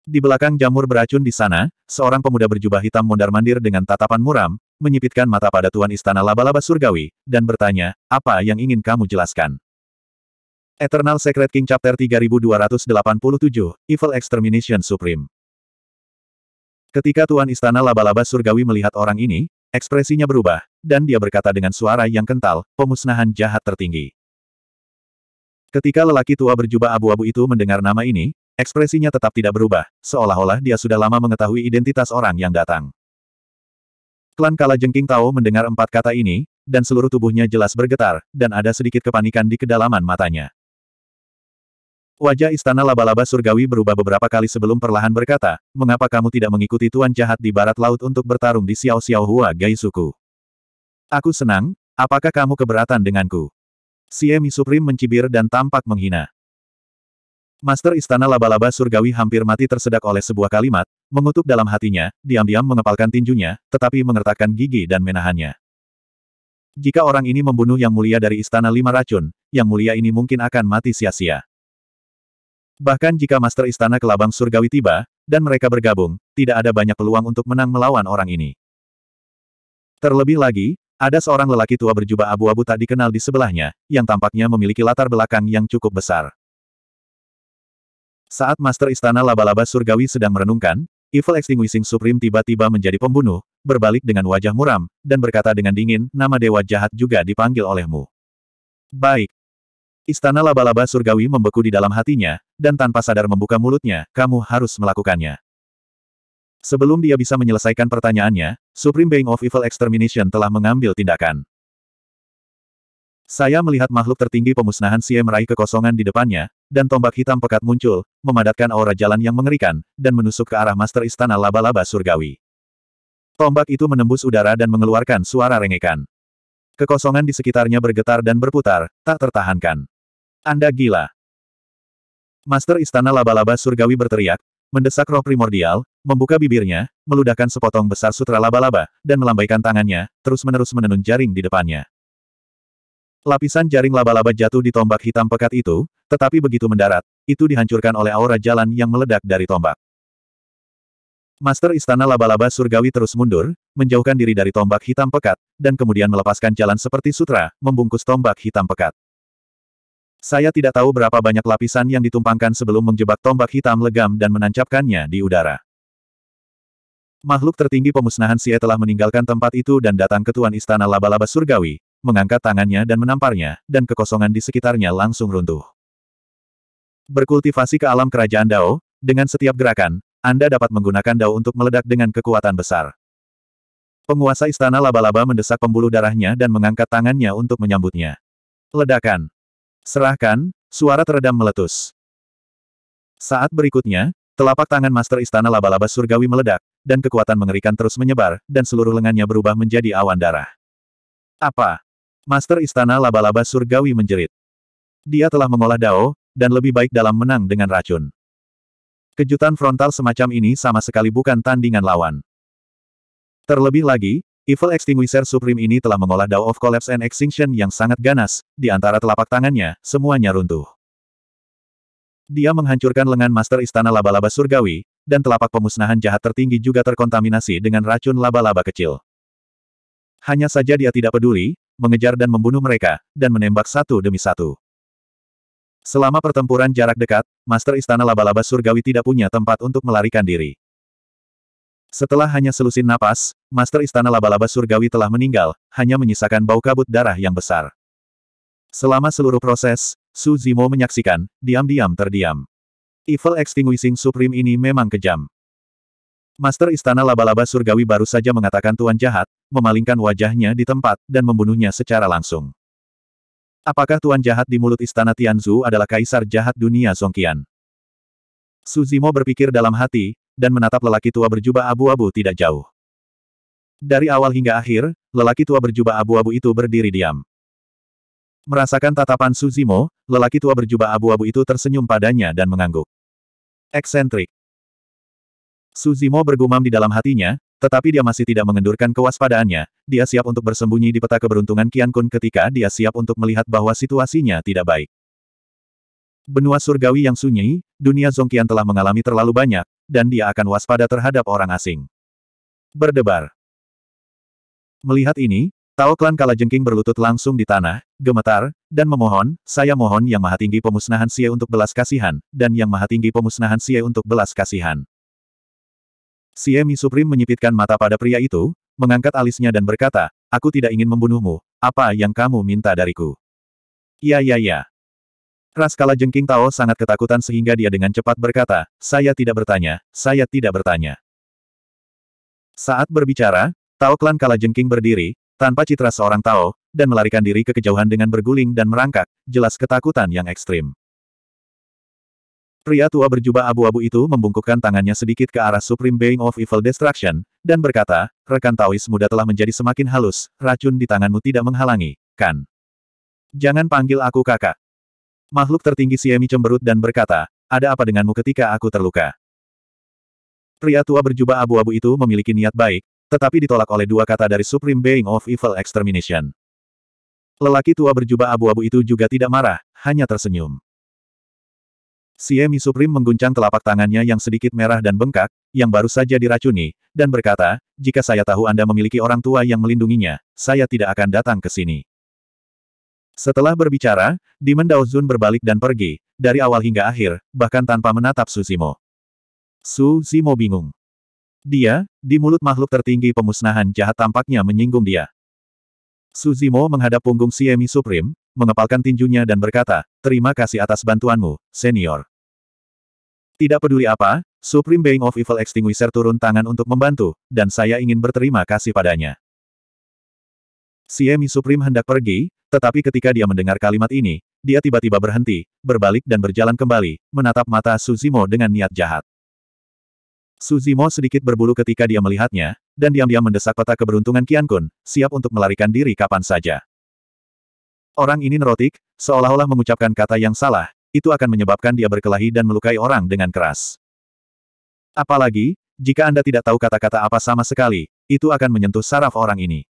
Di belakang jamur beracun di sana, seorang pemuda berjubah hitam mondar-mandir dengan tatapan muram, menyipitkan mata pada Tuan Istana Laba-Laba Surgawi, dan bertanya, apa yang ingin kamu jelaskan? Eternal Secret King Chapter 3287, Evil Extermination Supreme Ketika Tuan Istana Laba-Laba Surgawi melihat orang ini, ekspresinya berubah, dan dia berkata dengan suara yang kental, pemusnahan jahat tertinggi. Ketika lelaki tua berjubah abu-abu itu mendengar nama ini, ekspresinya tetap tidak berubah, seolah-olah dia sudah lama mengetahui identitas orang yang datang. Klan Kala Jengking Tao mendengar empat kata ini, dan seluruh tubuhnya jelas bergetar, dan ada sedikit kepanikan di kedalaman matanya. Wajah istana laba-laba surgawi berubah beberapa kali sebelum perlahan berkata, mengapa kamu tidak mengikuti Tuan Jahat di barat laut untuk bertarung di Xiao Xiao Hua Suku? Aku senang, apakah kamu keberatan denganku? Xie Supreme mencibir dan tampak menghina. Master Istana Laba-Laba Surgawi hampir mati tersedak oleh sebuah kalimat, mengutuk dalam hatinya, diam-diam mengepalkan tinjunya, tetapi mengertakkan gigi dan menahannya. Jika orang ini membunuh Yang Mulia dari Istana Lima Racun, Yang Mulia ini mungkin akan mati sia-sia. Bahkan jika Master Istana Kelabang Surgawi tiba, dan mereka bergabung, tidak ada banyak peluang untuk menang melawan orang ini. Terlebih lagi, ada seorang lelaki tua berjubah abu-abu tak dikenal di sebelahnya, yang tampaknya memiliki latar belakang yang cukup besar. Saat Master Istana Laba-Laba Surgawi sedang merenungkan, Evil Extinguishing Supreme tiba-tiba menjadi pembunuh, berbalik dengan wajah muram, dan berkata dengan dingin, nama dewa jahat juga dipanggil olehmu. Baik, Istana laba-laba surgawi membeku di dalam hatinya, dan tanpa sadar membuka mulutnya, kamu harus melakukannya. Sebelum dia bisa menyelesaikan pertanyaannya, Supreme Being of Evil Extermination telah mengambil tindakan. Saya melihat makhluk tertinggi pemusnahan Sie meraih kekosongan di depannya, dan tombak hitam pekat muncul, memadatkan aura jalan yang mengerikan, dan menusuk ke arah Master Istana Laba-Laba Surgawi. Tombak itu menembus udara dan mengeluarkan suara rengekan. Kekosongan di sekitarnya bergetar dan berputar, tak tertahankan. Anda gila. Master Istana Laba-Laba Surgawi berteriak, mendesak roh primordial, membuka bibirnya, meludahkan sepotong besar sutra laba-laba, dan melambaikan tangannya, terus-menerus menenun jaring di depannya. Lapisan jaring laba-laba jatuh di tombak hitam pekat itu, tetapi begitu mendarat, itu dihancurkan oleh aura jalan yang meledak dari tombak. Master Istana Laba-Laba Surgawi terus mundur, menjauhkan diri dari tombak hitam pekat, dan kemudian melepaskan jalan seperti sutra, membungkus tombak hitam pekat. Saya tidak tahu berapa banyak lapisan yang ditumpangkan sebelum menjebak tombak hitam legam dan menancapkannya di udara. Makhluk tertinggi pemusnahan Sia telah meninggalkan tempat itu dan datang ke Tuan Istana Laba-Laba Surgawi, mengangkat tangannya dan menamparnya, dan kekosongan di sekitarnya langsung runtuh. Berkultivasi ke alam kerajaan Dao, dengan setiap gerakan, Anda dapat menggunakan Dao untuk meledak dengan kekuatan besar. Penguasa Istana Laba-Laba mendesak pembuluh darahnya dan mengangkat tangannya untuk menyambutnya. Ledakan. Serahkan, suara teredam meletus. Saat berikutnya, telapak tangan Master Istana Laba-Laba Surgawi meledak, dan kekuatan mengerikan terus menyebar, dan seluruh lengannya berubah menjadi awan darah. Apa? Master Istana Laba-Laba Surgawi menjerit. Dia telah mengolah Dao, dan lebih baik dalam menang dengan racun. Kejutan frontal semacam ini sama sekali bukan tandingan lawan. Terlebih lagi, Evil Extinguisher Supreme ini telah mengolah Dao of Collapse and Extinction yang sangat ganas, di antara telapak tangannya, semuanya runtuh. Dia menghancurkan lengan Master Istana Laba-Laba Surgawi, dan telapak pemusnahan jahat tertinggi juga terkontaminasi dengan racun laba-laba kecil. Hanya saja dia tidak peduli, mengejar dan membunuh mereka, dan menembak satu demi satu. Selama pertempuran jarak dekat, Master Istana Laba-Laba Surgawi tidak punya tempat untuk melarikan diri. Setelah hanya selusin napas, Master Istana Laba-Laba Surgawi telah meninggal, hanya menyisakan bau kabut darah yang besar. Selama seluruh proses, Su Zimo menyaksikan, diam-diam terdiam. Evil Extinguishing Supreme ini memang kejam. Master Istana Laba-Laba Surgawi baru saja mengatakan Tuan Jahat, memalingkan wajahnya di tempat, dan membunuhnya secara langsung. Apakah Tuan Jahat di mulut Istana Tianzu adalah Kaisar Jahat Dunia Songkian? Suzimo berpikir dalam hati, dan menatap lelaki tua berjubah abu-abu tidak jauh. Dari awal hingga akhir, lelaki tua berjubah abu-abu itu berdiri diam. Merasakan tatapan Suzimo, lelaki tua berjubah abu-abu itu tersenyum padanya dan mengangguk. Eksentrik. Suzimo bergumam di dalam hatinya, tetapi dia masih tidak mengendurkan kewaspadaannya, dia siap untuk bersembunyi di peta keberuntungan Kian Kun ketika dia siap untuk melihat bahwa situasinya tidak baik. Benua surgawi yang sunyi, dunia Zongkian telah mengalami terlalu banyak, dan dia akan waspada terhadap orang asing. Berdebar. Melihat ini, Tao klan Kalajengking berlutut langsung di tanah, gemetar, dan memohon, saya mohon yang maha tinggi pemusnahan Sia untuk belas kasihan, dan yang maha tinggi pemusnahan Sia untuk belas kasihan. Sia Mi Supreme menyipitkan mata pada pria itu, mengangkat alisnya dan berkata, aku tidak ingin membunuhmu, apa yang kamu minta dariku? Ya ya ya. Raskala Jengking Tao sangat ketakutan sehingga dia dengan cepat berkata, saya tidak bertanya, saya tidak bertanya. Saat berbicara, Tao klan Kala Jengking berdiri, tanpa citra seorang Tao, dan melarikan diri ke kejauhan dengan berguling dan merangkak, jelas ketakutan yang ekstrim. Pria tua berjubah abu-abu itu membungkukkan tangannya sedikit ke arah Supreme Being of Evil Destruction, dan berkata, rekan Taois muda telah menjadi semakin halus, racun di tanganmu tidak menghalangi, kan? Jangan panggil aku kakak. Makhluk tertinggi Siemi cemberut dan berkata, ada apa denganmu ketika aku terluka? Pria tua berjubah abu-abu itu memiliki niat baik, tetapi ditolak oleh dua kata dari Supreme Being of Evil Extermination. Lelaki tua berjubah abu-abu itu juga tidak marah, hanya tersenyum. Siemi Supreme mengguncang telapak tangannya yang sedikit merah dan bengkak, yang baru saja diracuni, dan berkata, jika saya tahu Anda memiliki orang tua yang melindunginya, saya tidak akan datang ke sini. Setelah berbicara, Demon Daozun berbalik dan pergi, dari awal hingga akhir, bahkan tanpa menatap Suzimo. Suzimo bingung. Dia, di mulut makhluk tertinggi pemusnahan jahat tampaknya menyinggung dia. Suzimo menghadap punggung Siemi Supreme, mengepalkan tinjunya dan berkata, terima kasih atas bantuanmu, senior. Tidak peduli apa, Supreme Being of Evil Extinguisher turun tangan untuk membantu, dan saya ingin berterima kasih padanya. Siemi Supreme hendak pergi, tetapi ketika dia mendengar kalimat ini, dia tiba-tiba berhenti, berbalik dan berjalan kembali, menatap mata Suzimo dengan niat jahat. Suzimo sedikit berbulu ketika dia melihatnya, dan diam-diam mendesak peta keberuntungan Kian Kun, siap untuk melarikan diri kapan saja. Orang ini nerotik, seolah-olah mengucapkan kata yang salah, itu akan menyebabkan dia berkelahi dan melukai orang dengan keras. Apalagi, jika Anda tidak tahu kata-kata apa sama sekali, itu akan menyentuh saraf orang ini.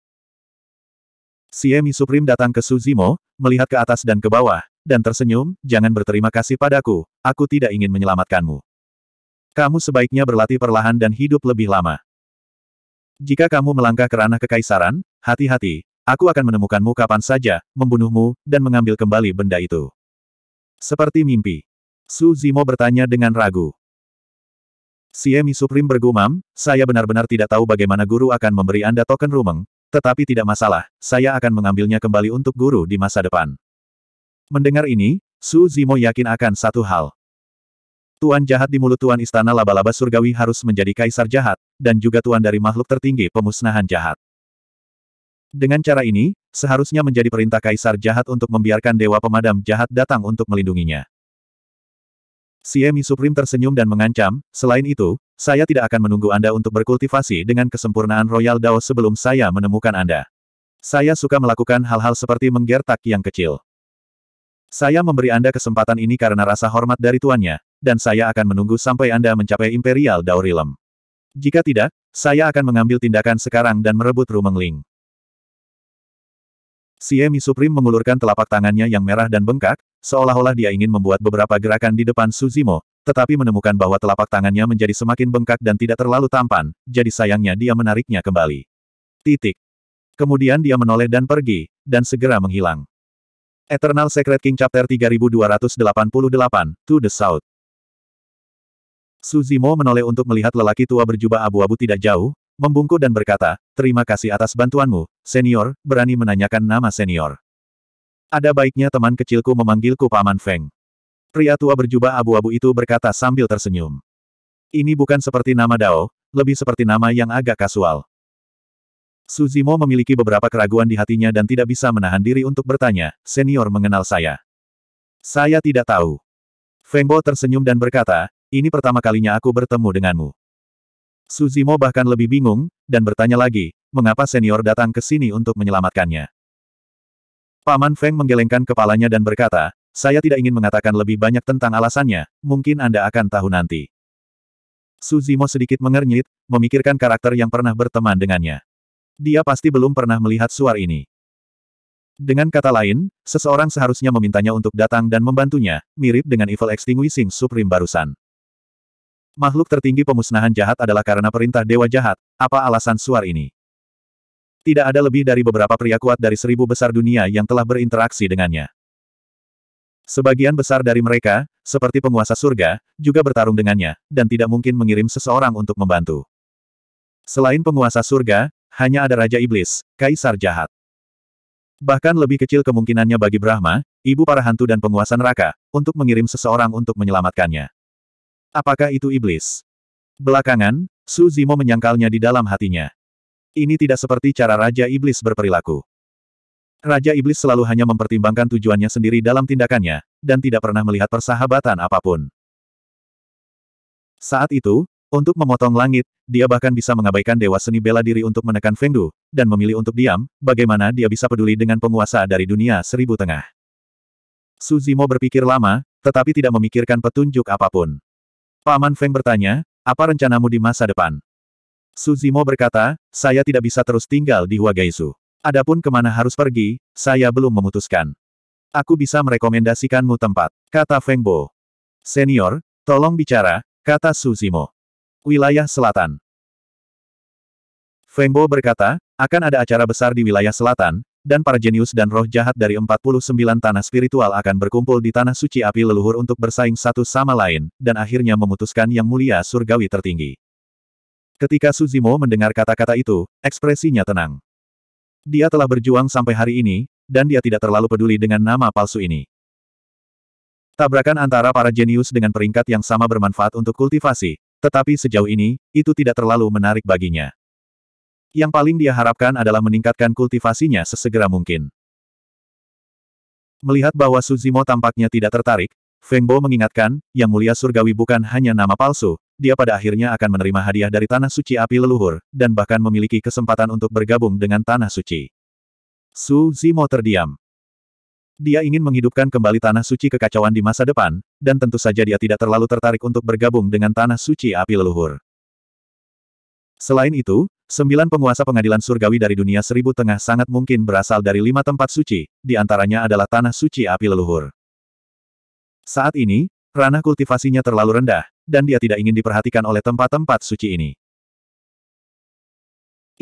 Siemi Supreme datang ke Suzimo, melihat ke atas dan ke bawah, dan tersenyum, jangan berterima kasih padaku, aku tidak ingin menyelamatkanmu. Kamu sebaiknya berlatih perlahan dan hidup lebih lama. Jika kamu melangkah ke ranah kekaisaran, hati-hati, aku akan menemukanmu kapan saja, membunuhmu, dan mengambil kembali benda itu. Seperti mimpi. Su Zimo bertanya dengan ragu. Siemi Supreme bergumam, saya benar-benar tidak tahu bagaimana guru akan memberi Anda token rumeng, tetapi tidak masalah, saya akan mengambilnya kembali untuk guru di masa depan. Mendengar ini, Su Zimo yakin akan satu hal. Tuan jahat di mulut Tuan Istana Laba-Laba Surgawi harus menjadi kaisar jahat, dan juga tuan dari makhluk tertinggi pemusnahan jahat. Dengan cara ini, seharusnya menjadi perintah kaisar jahat untuk membiarkan dewa pemadam jahat datang untuk melindunginya. Siemi Supreme tersenyum dan mengancam, selain itu, saya tidak akan menunggu Anda untuk berkultivasi dengan kesempurnaan Royal Dao sebelum saya menemukan Anda. Saya suka melakukan hal-hal seperti menggertak yang kecil. Saya memberi Anda kesempatan ini karena rasa hormat dari tuannya, dan saya akan menunggu sampai Anda mencapai Imperial Dao Realm. Jika tidak, saya akan mengambil tindakan sekarang dan merebut Ling. Siemi Supreme mengulurkan telapak tangannya yang merah dan bengkak, seolah-olah dia ingin membuat beberapa gerakan di depan Suzimo, tetapi menemukan bahwa telapak tangannya menjadi semakin bengkak dan tidak terlalu tampan, jadi sayangnya dia menariknya kembali. Titik. Kemudian dia menoleh dan pergi, dan segera menghilang. Eternal Secret King Chapter 3288, To the South. Suzimo menoleh untuk melihat lelaki tua berjubah abu-abu tidak jauh, membungkuk dan berkata, terima kasih atas bantuanmu, senior, berani menanyakan nama senior. Ada baiknya teman kecilku memanggilku Paman Feng. Pria tua berjubah abu-abu itu berkata sambil tersenyum. Ini bukan seperti nama Dao, lebih seperti nama yang agak kasual. Suzimo memiliki beberapa keraguan di hatinya dan tidak bisa menahan diri untuk bertanya, senior mengenal saya. Saya tidak tahu. Fengbo tersenyum dan berkata, ini pertama kalinya aku bertemu denganmu. Suzimo bahkan lebih bingung, dan bertanya lagi, mengapa senior datang ke sini untuk menyelamatkannya. Paman Feng menggelengkan kepalanya dan berkata, saya tidak ingin mengatakan lebih banyak tentang alasannya, mungkin Anda akan tahu nanti. Suzimo sedikit mengernyit, memikirkan karakter yang pernah berteman dengannya. Dia pasti belum pernah melihat suar ini. Dengan kata lain, seseorang seharusnya memintanya untuk datang dan membantunya, mirip dengan Evil Extinguishing Supreme barusan. Makhluk tertinggi pemusnahan jahat adalah karena perintah Dewa Jahat, apa alasan suar ini? Tidak ada lebih dari beberapa pria kuat dari seribu besar dunia yang telah berinteraksi dengannya. Sebagian besar dari mereka, seperti penguasa surga, juga bertarung dengannya, dan tidak mungkin mengirim seseorang untuk membantu. Selain penguasa surga, hanya ada Raja Iblis, Kaisar Jahat. Bahkan lebih kecil kemungkinannya bagi Brahma, ibu para hantu dan penguasa neraka, untuk mengirim seseorang untuk menyelamatkannya. Apakah itu iblis? Belakangan, Su Zimo menyangkalnya di dalam hatinya. Ini tidak seperti cara Raja Iblis berperilaku. Raja Iblis selalu hanya mempertimbangkan tujuannya sendiri dalam tindakannya, dan tidak pernah melihat persahabatan apapun. Saat itu, untuk memotong langit, dia bahkan bisa mengabaikan dewa seni bela diri untuk menekan Fengdu, dan memilih untuk diam, bagaimana dia bisa peduli dengan penguasa dari dunia seribu tengah. Suzimo berpikir lama, tetapi tidak memikirkan petunjuk apapun. Paman Feng bertanya, apa rencanamu di masa depan? Suzimo berkata, saya tidak bisa terus tinggal di Huagaisu. Adapun kemana harus pergi, saya belum memutuskan. Aku bisa merekomendasikanmu tempat, kata Fengbo. Senior, tolong bicara, kata Suzimo. Wilayah Selatan. Fengbo berkata, akan ada acara besar di wilayah selatan, dan para jenius dan roh jahat dari 49 tanah spiritual akan berkumpul di tanah suci api leluhur untuk bersaing satu sama lain, dan akhirnya memutuskan yang mulia surgawi tertinggi. Ketika Suzimo mendengar kata-kata itu, ekspresinya tenang. Dia telah berjuang sampai hari ini, dan dia tidak terlalu peduli dengan nama palsu ini. Tabrakan antara para jenius dengan peringkat yang sama bermanfaat untuk kultivasi, tetapi sejauh ini, itu tidak terlalu menarik baginya. Yang paling dia harapkan adalah meningkatkan kultivasinya sesegera mungkin. Melihat bahwa Suzimo tampaknya tidak tertarik, Feng Bo mengingatkan, Yang Mulia Surgawi bukan hanya nama palsu, dia pada akhirnya akan menerima hadiah dari Tanah Suci Api Leluhur, dan bahkan memiliki kesempatan untuk bergabung dengan Tanah Suci. Su Zimo terdiam. Dia ingin menghidupkan kembali Tanah Suci kekacauan di masa depan, dan tentu saja dia tidak terlalu tertarik untuk bergabung dengan Tanah Suci Api Leluhur. Selain itu, sembilan penguasa pengadilan surgawi dari dunia seribu tengah sangat mungkin berasal dari lima tempat suci, di antaranya adalah Tanah Suci Api Leluhur. Saat ini, ranah kultivasinya terlalu rendah, dan dia tidak ingin diperhatikan oleh tempat-tempat suci ini.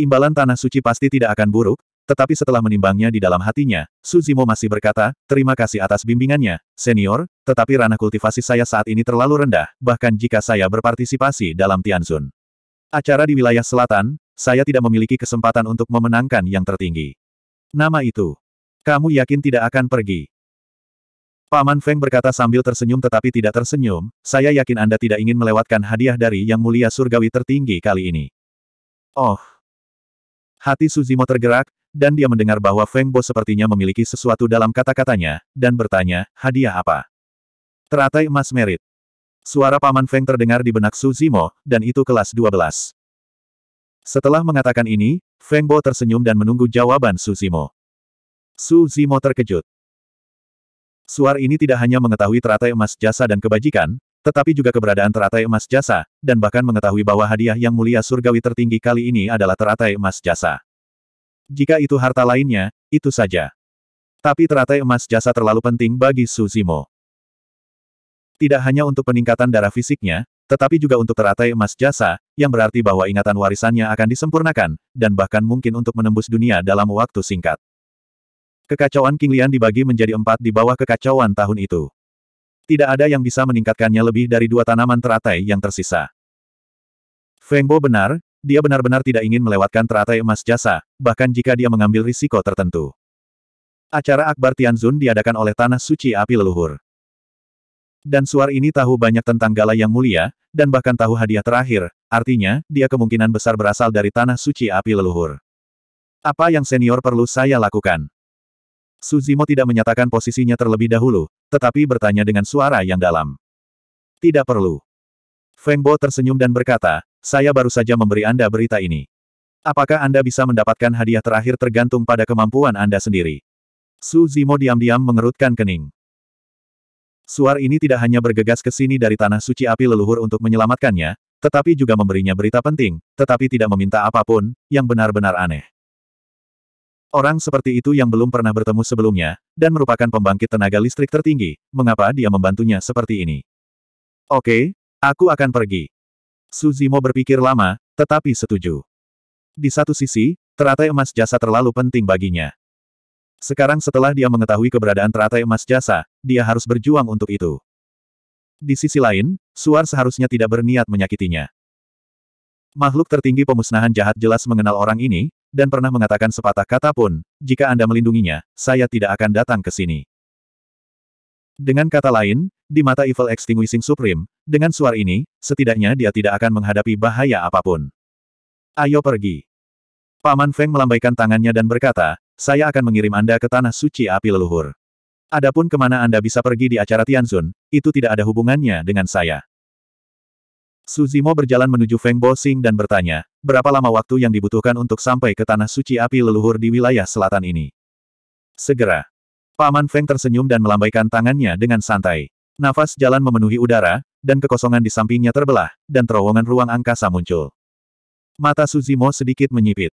Imbalan tanah suci pasti tidak akan buruk, tetapi setelah menimbangnya di dalam hatinya, Suzimo masih berkata, terima kasih atas bimbingannya, senior, tetapi ranah kultivasi saya saat ini terlalu rendah, bahkan jika saya berpartisipasi dalam Tianzun. Acara di wilayah selatan, saya tidak memiliki kesempatan untuk memenangkan yang tertinggi. Nama itu. Kamu yakin tidak akan pergi? Paman Feng berkata sambil tersenyum tetapi tidak tersenyum, saya yakin Anda tidak ingin melewatkan hadiah dari Yang Mulia Surgawi tertinggi kali ini. Oh! Hati Suzimo tergerak, dan dia mendengar bahwa Feng Bo sepertinya memiliki sesuatu dalam kata-katanya, dan bertanya, hadiah apa? Teratai emas merit. Suara Paman Feng terdengar di benak Suzimo, dan itu kelas 12. Setelah mengatakan ini, Feng Bo tersenyum dan menunggu jawaban Suzimo. Suzimo terkejut. Suar ini tidak hanya mengetahui teratai emas jasa dan kebajikan, tetapi juga keberadaan teratai emas jasa, dan bahkan mengetahui bahwa hadiah yang mulia surgawi tertinggi kali ini adalah teratai emas jasa. Jika itu harta lainnya, itu saja. Tapi teratai emas jasa terlalu penting bagi Suzimo. Tidak hanya untuk peningkatan darah fisiknya, tetapi juga untuk teratai emas jasa, yang berarti bahwa ingatan warisannya akan disempurnakan, dan bahkan mungkin untuk menembus dunia dalam waktu singkat. Kekacauan Lian dibagi menjadi empat di bawah kekacauan tahun itu. Tidak ada yang bisa meningkatkannya lebih dari dua tanaman teratai yang tersisa. Feng Bo benar, dia benar-benar tidak ingin melewatkan teratai emas jasa, bahkan jika dia mengambil risiko tertentu. Acara Akbar Tianzun diadakan oleh Tanah Suci Api Leluhur. Dan suar ini tahu banyak tentang gala yang mulia, dan bahkan tahu hadiah terakhir, artinya, dia kemungkinan besar berasal dari Tanah Suci Api Leluhur. Apa yang senior perlu saya lakukan? Suzimo tidak menyatakan posisinya terlebih dahulu, tetapi bertanya dengan suara yang dalam. Tidak perlu. Feng Bo tersenyum dan berkata, saya baru saja memberi Anda berita ini. Apakah Anda bisa mendapatkan hadiah terakhir tergantung pada kemampuan Anda sendiri? Su Zimo diam-diam mengerutkan kening. Suar ini tidak hanya bergegas ke sini dari tanah suci api leluhur untuk menyelamatkannya, tetapi juga memberinya berita penting, tetapi tidak meminta apapun, yang benar-benar aneh. Orang seperti itu yang belum pernah bertemu sebelumnya, dan merupakan pembangkit tenaga listrik tertinggi, mengapa dia membantunya seperti ini? Oke, aku akan pergi. Suzimo berpikir lama, tetapi setuju. Di satu sisi, teratai emas jasa terlalu penting baginya. Sekarang setelah dia mengetahui keberadaan teratai emas jasa, dia harus berjuang untuk itu. Di sisi lain, Suar seharusnya tidak berniat menyakitinya. Makhluk tertinggi pemusnahan jahat jelas mengenal orang ini, dan pernah mengatakan sepatah kata pun, jika Anda melindunginya, saya tidak akan datang ke sini. Dengan kata lain, di mata Evil Extinguishing Supreme, dengan suara ini, setidaknya dia tidak akan menghadapi bahaya apapun. Ayo pergi. Paman Feng melambaikan tangannya dan berkata, saya akan mengirim Anda ke Tanah Suci Api Leluhur. Adapun kemana Anda bisa pergi di acara Tianzun, itu tidak ada hubungannya dengan saya. Suzimo berjalan menuju Feng Bo Xing dan bertanya, berapa lama waktu yang dibutuhkan untuk sampai ke Tanah Suci Api Leluhur di wilayah selatan ini? Segera. Paman Feng tersenyum dan melambaikan tangannya dengan santai. Nafas jalan memenuhi udara, dan kekosongan di sampingnya terbelah, dan terowongan ruang angkasa muncul. Mata Suzimo sedikit menyipit.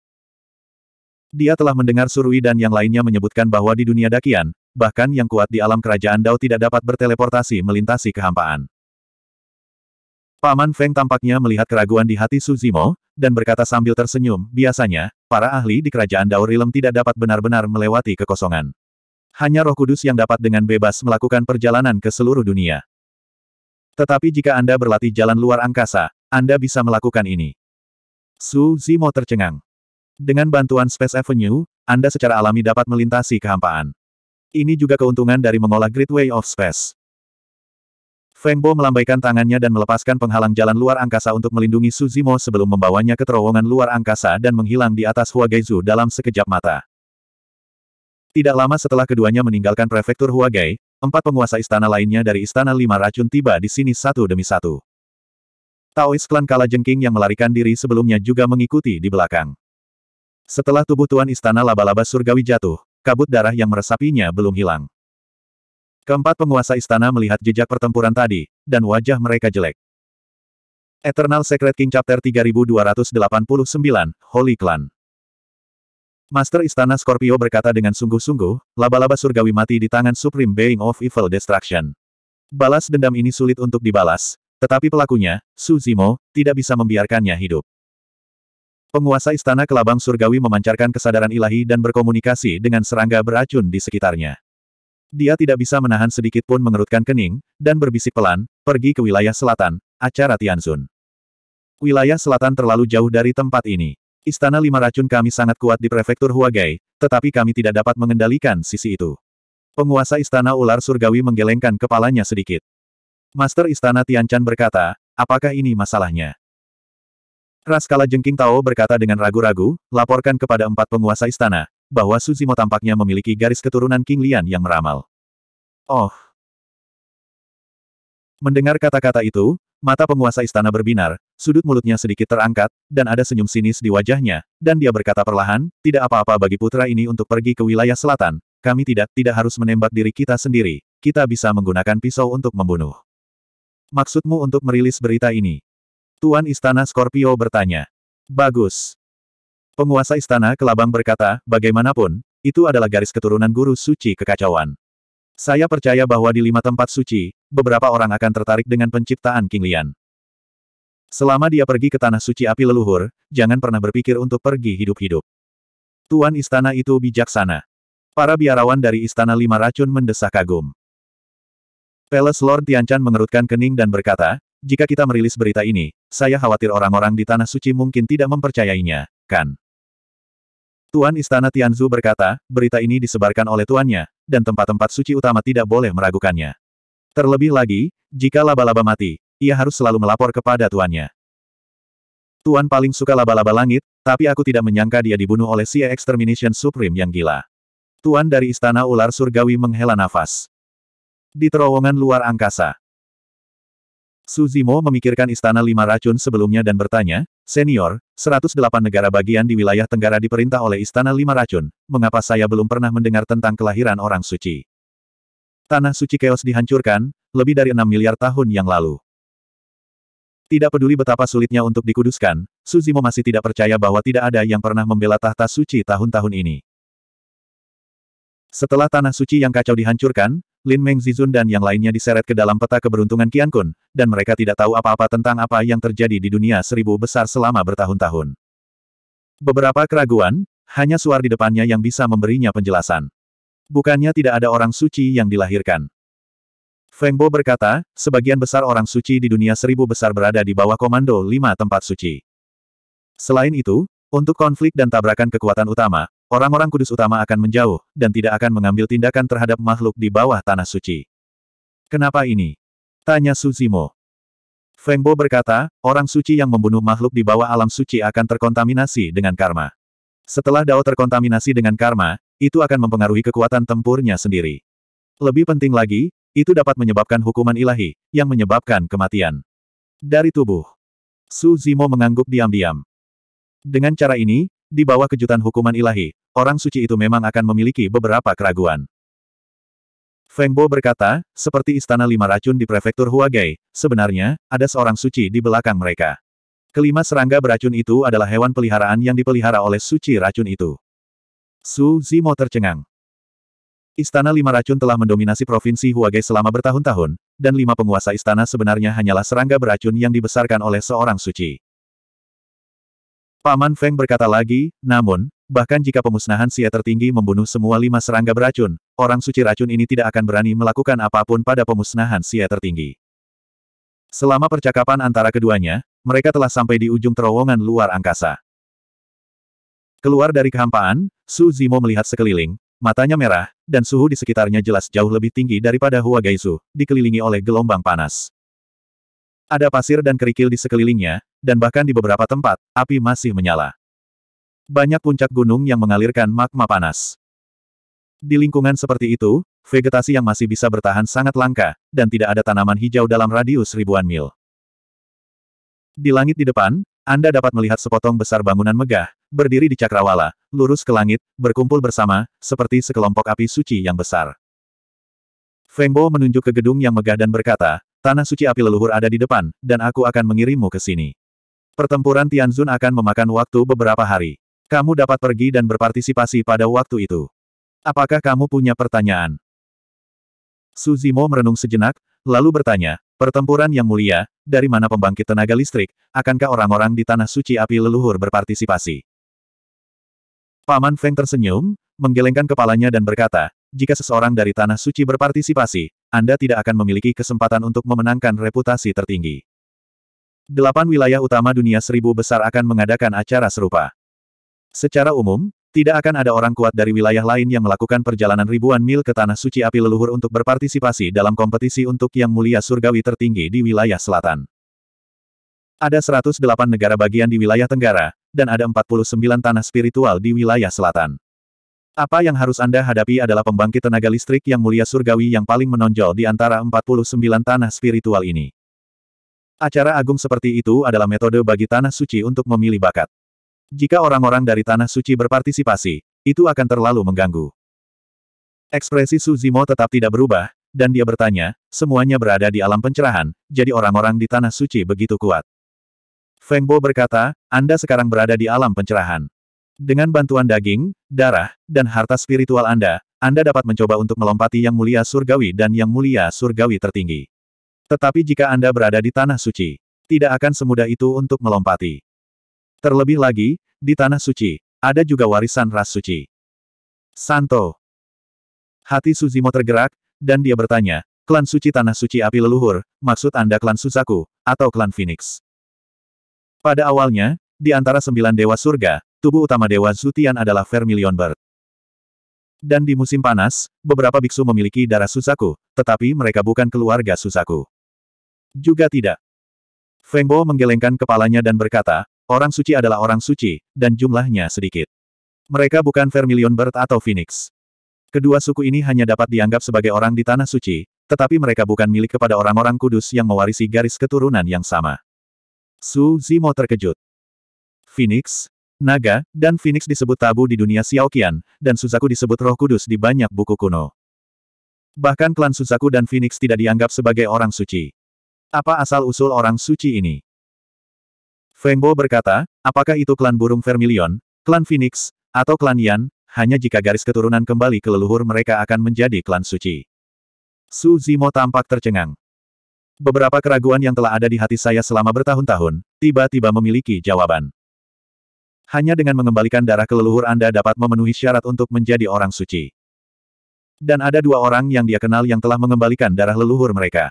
Dia telah mendengar Surui dan yang lainnya menyebutkan bahwa di dunia dakian, bahkan yang kuat di alam kerajaan Dao tidak dapat berteleportasi melintasi kehampaan. Paman Feng tampaknya melihat keraguan di hati Suzimo, dan berkata sambil tersenyum, biasanya, para ahli di kerajaan Daurilem tidak dapat benar-benar melewati kekosongan. Hanya roh kudus yang dapat dengan bebas melakukan perjalanan ke seluruh dunia. Tetapi jika Anda berlatih jalan luar angkasa, Anda bisa melakukan ini. Su Zimo tercengang. Dengan bantuan Space Avenue, Anda secara alami dapat melintasi kehampaan. Ini juga keuntungan dari mengolah Great Way of Space. Feng Fengbo melambaikan tangannya dan melepaskan penghalang jalan luar angkasa untuk melindungi Suzimo sebelum membawanya ke terowongan luar angkasa dan menghilang di atas Hua dalam sekejap mata. Tidak lama setelah keduanya meninggalkan prefektur Huagai, empat penguasa istana lainnya dari Istana Lima Racun tiba di sini satu demi satu. Taois klan Kalajengking yang melarikan diri sebelumnya juga mengikuti di belakang. Setelah tubuh Tuan Istana Laba-Laba Surgawi jatuh, kabut darah yang meresapinya belum hilang. Keempat penguasa istana melihat jejak pertempuran tadi, dan wajah mereka jelek. Eternal Secret King Chapter 3289, Holy Clan Master Istana Scorpio berkata dengan sungguh-sungguh, laba-laba surgawi mati di tangan Supreme Being of Evil Destruction. Balas dendam ini sulit untuk dibalas, tetapi pelakunya, Suzimo, tidak bisa membiarkannya hidup. Penguasa Istana Kelabang Surgawi memancarkan kesadaran ilahi dan berkomunikasi dengan serangga beracun di sekitarnya. Dia tidak bisa menahan sedikit pun mengerutkan kening, dan berbisik pelan, pergi ke wilayah selatan, acara Tianzun. Wilayah selatan terlalu jauh dari tempat ini. Istana lima racun kami sangat kuat di prefektur Huagai, tetapi kami tidak dapat mengendalikan sisi itu. Penguasa istana ular surgawi menggelengkan kepalanya sedikit. Master istana Tianchan berkata, apakah ini masalahnya? Raskala Jengking Tao berkata dengan ragu-ragu, laporkan kepada empat penguasa istana, bahwa Suzimo tampaknya memiliki garis keturunan King Lian yang meramal. Oh! Mendengar kata-kata itu, mata penguasa istana berbinar, sudut mulutnya sedikit terangkat, dan ada senyum sinis di wajahnya, dan dia berkata perlahan, tidak apa-apa bagi putra ini untuk pergi ke wilayah selatan, kami tidak, tidak harus menembak diri kita sendiri, kita bisa menggunakan pisau untuk membunuh. Maksudmu untuk merilis berita ini? Tuan Istana Scorpio bertanya. Bagus. Penguasa istana kelabang berkata, bagaimanapun, itu adalah garis keturunan guru suci kekacauan. Saya percaya bahwa di lima tempat suci, beberapa orang akan tertarik dengan penciptaan King Lian. Selama dia pergi ke tanah suci api leluhur, jangan pernah berpikir untuk pergi hidup-hidup. Tuan istana itu bijaksana. Para biarawan dari istana lima racun mendesah kagum. Palace Lord Tianchan mengerutkan kening dan berkata, jika kita merilis berita ini, saya khawatir orang-orang di tanah suci mungkin tidak mempercayainya, kan? Tuan Istana Tianzu berkata, berita ini disebarkan oleh tuannya, dan tempat-tempat suci utama tidak boleh meragukannya. Terlebih lagi, jika laba-laba mati, ia harus selalu melapor kepada tuannya. Tuan paling suka laba-laba langit, tapi aku tidak menyangka dia dibunuh oleh si Extermination Supreme yang gila. Tuan dari Istana Ular Surgawi menghela nafas. Di terowongan luar angkasa. Suzimo memikirkan Istana Lima Racun sebelumnya dan bertanya, Senior, 108 negara bagian di wilayah Tenggara diperintah oleh Istana Lima Racun, mengapa saya belum pernah mendengar tentang kelahiran orang suci? Tanah suci keos dihancurkan, lebih dari 6 miliar tahun yang lalu. Tidak peduli betapa sulitnya untuk dikuduskan, Suzimo masih tidak percaya bahwa tidak ada yang pernah membela tahta suci tahun-tahun ini. Setelah tanah suci yang kacau dihancurkan, Lin Meng Zizun dan yang lainnya diseret ke dalam peta keberuntungan Qian Kun, dan mereka tidak tahu apa-apa tentang apa yang terjadi di dunia seribu besar selama bertahun-tahun. Beberapa keraguan, hanya suar di depannya yang bisa memberinya penjelasan. Bukannya tidak ada orang suci yang dilahirkan. Feng Bo berkata, sebagian besar orang suci di dunia seribu besar berada di bawah komando lima tempat suci. Selain itu, untuk konflik dan tabrakan kekuatan utama, Orang-orang kudus utama akan menjauh, dan tidak akan mengambil tindakan terhadap makhluk di bawah tanah suci. Kenapa ini? Tanya Suzimo. Feng Bo berkata, orang suci yang membunuh makhluk di bawah alam suci akan terkontaminasi dengan karma. Setelah Dao terkontaminasi dengan karma, itu akan mempengaruhi kekuatan tempurnya sendiri. Lebih penting lagi, itu dapat menyebabkan hukuman ilahi, yang menyebabkan kematian. Dari tubuh, Su Zimo mengangguk diam-diam. Dengan cara ini, di bawah kejutan hukuman ilahi, orang suci itu memang akan memiliki beberapa keraguan. Feng Bo berkata, seperti istana lima racun di prefektur Huagai, sebenarnya, ada seorang suci di belakang mereka. Kelima serangga beracun itu adalah hewan peliharaan yang dipelihara oleh suci racun itu. Su Zimo tercengang. Istana Lima Racun telah mendominasi provinsi Huagai selama bertahun-tahun, dan lima penguasa istana sebenarnya hanyalah serangga beracun yang dibesarkan oleh seorang suci. Paman Feng berkata lagi, namun, bahkan jika pemusnahan sia tertinggi membunuh semua lima serangga beracun, orang suci racun ini tidak akan berani melakukan apapun pada pemusnahan sia tertinggi. Selama percakapan antara keduanya, mereka telah sampai di ujung terowongan luar angkasa. Keluar dari kehampaan, Su Zimo melihat sekeliling, matanya merah, dan suhu di sekitarnya jelas jauh lebih tinggi daripada Hua Gaizu, dikelilingi oleh gelombang panas. Ada pasir dan kerikil di sekelilingnya, dan bahkan di beberapa tempat, Api masih menyala. Banyak puncak gunung yang mengalirkan magma panas. Di lingkungan seperti itu, vegetasi yang masih bisa bertahan sangat langka, dan tidak ada tanaman hijau dalam radius ribuan mil. Di langit di depan, Anda dapat melihat sepotong besar bangunan megah, berdiri di cakrawala, lurus ke langit, berkumpul bersama, seperti sekelompok api suci yang besar. Feng Bo menunjuk ke gedung yang megah dan berkata, Tanah suci api leluhur ada di depan, dan aku akan mengirimmu ke sini. Pertempuran Tianzun akan memakan waktu beberapa hari. Kamu dapat pergi dan berpartisipasi pada waktu itu. Apakah kamu punya pertanyaan? Suzimo merenung sejenak, lalu bertanya, pertempuran yang mulia, dari mana pembangkit tenaga listrik, akankah orang-orang di Tanah Suci Api Leluhur berpartisipasi? Paman Feng tersenyum, menggelengkan kepalanya dan berkata, jika seseorang dari Tanah Suci berpartisipasi, Anda tidak akan memiliki kesempatan untuk memenangkan reputasi tertinggi. Delapan wilayah utama dunia seribu besar akan mengadakan acara serupa. Secara umum, tidak akan ada orang kuat dari wilayah lain yang melakukan perjalanan ribuan mil ke Tanah Suci Api Leluhur untuk berpartisipasi dalam kompetisi untuk yang mulia surgawi tertinggi di wilayah selatan. Ada 108 negara bagian di wilayah tenggara, dan ada 49 tanah spiritual di wilayah selatan. Apa yang harus Anda hadapi adalah pembangkit tenaga listrik yang mulia surgawi yang paling menonjol di antara 49 tanah spiritual ini. Acara agung seperti itu adalah metode bagi Tanah Suci untuk memilih bakat. Jika orang-orang dari Tanah Suci berpartisipasi, itu akan terlalu mengganggu. Ekspresi Suzimo tetap tidak berubah, dan dia bertanya, semuanya berada di alam pencerahan, jadi orang-orang di Tanah Suci begitu kuat. Feng Bo berkata, Anda sekarang berada di alam pencerahan. Dengan bantuan daging, darah, dan harta spiritual Anda, Anda dapat mencoba untuk melompati Yang Mulia Surgawi dan Yang Mulia Surgawi tertinggi. Tetapi jika Anda berada di Tanah Suci, tidak akan semudah itu untuk melompati. Terlebih lagi, di Tanah Suci, ada juga warisan ras suci. Santo. Hati Suzimo tergerak, dan dia bertanya, klan suci Tanah Suci Api Leluhur, maksud Anda klan Suzaku, atau klan Phoenix? Pada awalnya, di antara sembilan dewa surga, tubuh utama dewa Zutian adalah Vermilion Bird. Dan di musim panas, beberapa biksu memiliki darah Suzaku, tetapi mereka bukan keluarga Suzaku. Juga tidak. Feng Bo menggelengkan kepalanya dan berkata, orang suci adalah orang suci, dan jumlahnya sedikit. Mereka bukan Vermilion Bird atau Phoenix. Kedua suku ini hanya dapat dianggap sebagai orang di Tanah Suci, tetapi mereka bukan milik kepada orang-orang kudus yang mewarisi garis keturunan yang sama. Su Zimo terkejut. Phoenix, naga, dan Phoenix disebut tabu di dunia Xiaoqian, dan Suzaku disebut roh kudus di banyak buku kuno. Bahkan klan Suzaku dan Phoenix tidak dianggap sebagai orang suci. Apa asal-usul orang suci ini? Feng Bo berkata, apakah itu klan burung vermilion, klan phoenix, atau klan yan, hanya jika garis keturunan kembali ke leluhur mereka akan menjadi klan suci. Su Zimo tampak tercengang. Beberapa keraguan yang telah ada di hati saya selama bertahun-tahun, tiba-tiba memiliki jawaban. Hanya dengan mengembalikan darah ke leluhur Anda dapat memenuhi syarat untuk menjadi orang suci. Dan ada dua orang yang dia kenal yang telah mengembalikan darah leluhur mereka.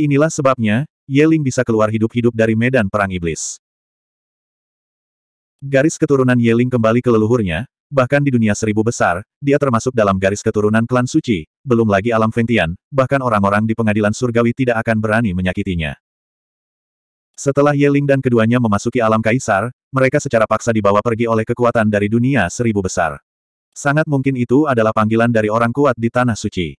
Inilah sebabnya, Yeling bisa keluar hidup-hidup dari medan perang iblis. Garis keturunan Yeling kembali ke leluhurnya, bahkan di dunia seribu besar, dia termasuk dalam garis keturunan klan suci, belum lagi alam Ventian, bahkan orang-orang di pengadilan surgawi tidak akan berani menyakitinya. Setelah Yeling dan keduanya memasuki alam kaisar, mereka secara paksa dibawa pergi oleh kekuatan dari dunia seribu besar. Sangat mungkin itu adalah panggilan dari orang kuat di Tanah Suci.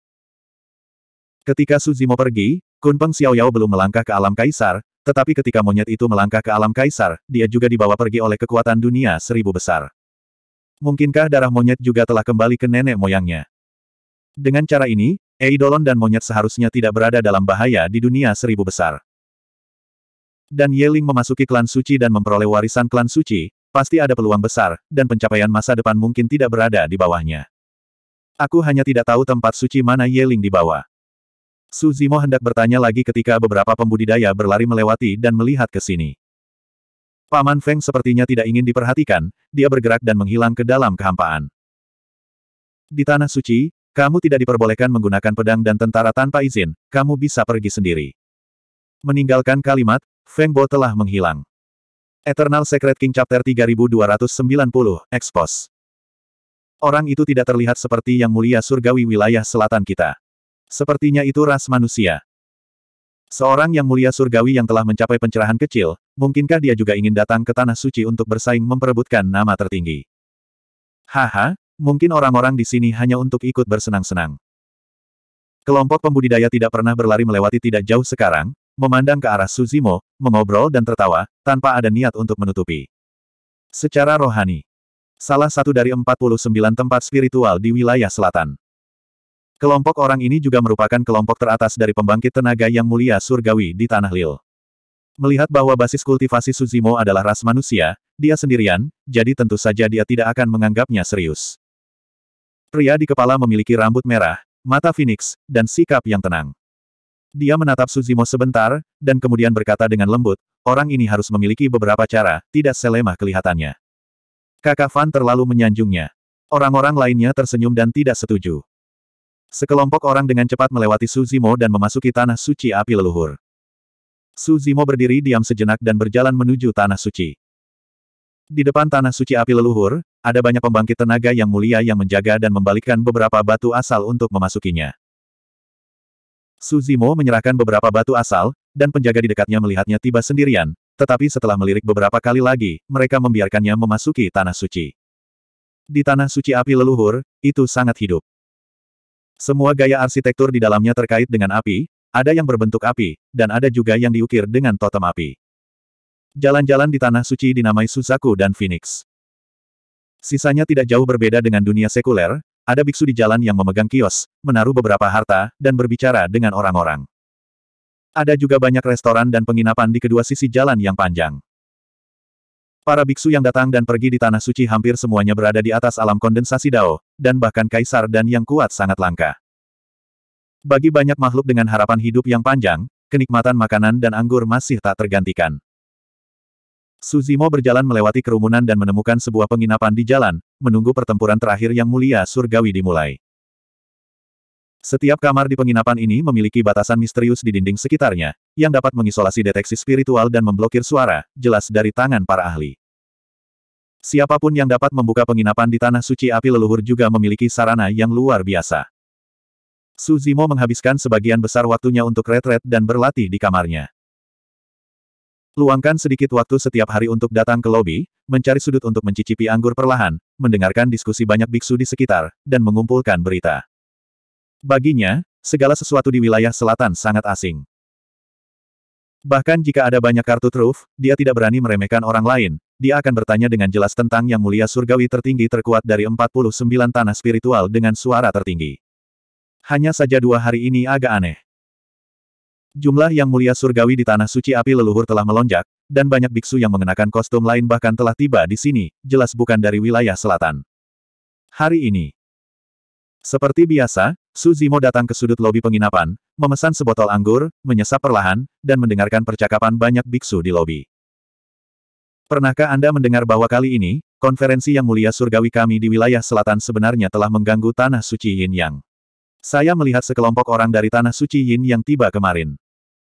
Ketika Suzimo pergi, Kunpeng Xiao Yao belum melangkah ke alam kaisar, tetapi ketika monyet itu melangkah ke alam kaisar, dia juga dibawa pergi oleh kekuatan dunia seribu besar. Mungkinkah darah monyet juga telah kembali ke nenek moyangnya? Dengan cara ini, Eidolon dan monyet seharusnya tidak berada dalam bahaya di dunia seribu besar. Dan Yeling memasuki klan suci dan memperoleh warisan klan suci, pasti ada peluang besar, dan pencapaian masa depan mungkin tidak berada di bawahnya. Aku hanya tidak tahu tempat suci mana Yeling dibawa. Su Zimo hendak bertanya lagi ketika beberapa pembudidaya berlari melewati dan melihat ke sini. Paman Feng sepertinya tidak ingin diperhatikan, dia bergerak dan menghilang ke dalam kehampaan. Di Tanah Suci, kamu tidak diperbolehkan menggunakan pedang dan tentara tanpa izin, kamu bisa pergi sendiri. Meninggalkan kalimat, Feng Bo telah menghilang. Eternal Secret King Chapter 3290, Expos. Orang itu tidak terlihat seperti yang mulia surgawi wilayah selatan kita. Sepertinya itu ras manusia. Seorang yang mulia surgawi yang telah mencapai pencerahan kecil, mungkinkah dia juga ingin datang ke Tanah Suci untuk bersaing memperebutkan nama tertinggi? Haha, mungkin orang-orang di sini hanya untuk ikut bersenang-senang. Kelompok pembudidaya tidak pernah berlari melewati tidak jauh sekarang, memandang ke arah Suzimo, mengobrol dan tertawa, tanpa ada niat untuk menutupi. Secara rohani, salah satu dari 49 tempat spiritual di wilayah selatan. Kelompok orang ini juga merupakan kelompok teratas dari pembangkit tenaga yang mulia surgawi di Tanah Lil. Melihat bahwa basis kultivasi Suzimo adalah ras manusia, dia sendirian, jadi tentu saja dia tidak akan menganggapnya serius. Pria di kepala memiliki rambut merah, mata Phoenix, dan sikap yang tenang. Dia menatap Suzimo sebentar, dan kemudian berkata dengan lembut, orang ini harus memiliki beberapa cara, tidak selemah kelihatannya. Kakak Fan terlalu menyanjungnya. Orang-orang lainnya tersenyum dan tidak setuju. Sekelompok orang dengan cepat melewati Suzimo dan memasuki tanah suci api leluhur. Suzimo berdiri diam sejenak dan berjalan menuju tanah suci. Di depan tanah suci api leluhur, ada banyak pembangkit tenaga yang mulia yang menjaga dan membalikkan beberapa batu asal untuk memasukinya. Suzimo menyerahkan beberapa batu asal, dan penjaga di dekatnya melihatnya tiba sendirian, tetapi setelah melirik beberapa kali lagi, mereka membiarkannya memasuki tanah suci. Di tanah suci api leluhur, itu sangat hidup. Semua gaya arsitektur di dalamnya terkait dengan api, ada yang berbentuk api, dan ada juga yang diukir dengan totem api. Jalan-jalan di Tanah Suci dinamai Susaku dan Phoenix. Sisanya tidak jauh berbeda dengan dunia sekuler, ada biksu di jalan yang memegang kios, menaruh beberapa harta, dan berbicara dengan orang-orang. Ada juga banyak restoran dan penginapan di kedua sisi jalan yang panjang. Para biksu yang datang dan pergi di Tanah Suci hampir semuanya berada di atas alam kondensasi Dao, dan bahkan kaisar dan yang kuat sangat langka. Bagi banyak makhluk dengan harapan hidup yang panjang, kenikmatan makanan dan anggur masih tak tergantikan. Suzimo berjalan melewati kerumunan dan menemukan sebuah penginapan di jalan, menunggu pertempuran terakhir yang mulia surgawi dimulai. Setiap kamar di penginapan ini memiliki batasan misterius di dinding sekitarnya, yang dapat mengisolasi deteksi spiritual dan memblokir suara, jelas dari tangan para ahli. Siapapun yang dapat membuka penginapan di Tanah Suci Api Leluhur juga memiliki sarana yang luar biasa. Suzimo menghabiskan sebagian besar waktunya untuk retret dan berlatih di kamarnya. Luangkan sedikit waktu setiap hari untuk datang ke lobi, mencari sudut untuk mencicipi anggur perlahan, mendengarkan diskusi banyak biksu di sekitar, dan mengumpulkan berita. Baginya, segala sesuatu di wilayah selatan sangat asing. Bahkan jika ada banyak kartu truf, dia tidak berani meremehkan orang lain, dia akan bertanya dengan jelas tentang yang mulia surgawi tertinggi terkuat dari 49 tanah spiritual dengan suara tertinggi. Hanya saja dua hari ini agak aneh. Jumlah yang mulia surgawi di tanah suci api leluhur telah melonjak, dan banyak biksu yang mengenakan kostum lain bahkan telah tiba di sini, jelas bukan dari wilayah selatan. Hari ini. Seperti biasa, Su Zimo datang ke sudut lobi penginapan, memesan sebotol anggur, menyesap perlahan, dan mendengarkan percakapan banyak biksu di lobi. Pernahkah Anda mendengar bahwa kali ini, konferensi yang mulia surgawi kami di wilayah selatan sebenarnya telah mengganggu Tanah Suci Yin Yang? Saya melihat sekelompok orang dari Tanah Suci Yin Yang tiba kemarin.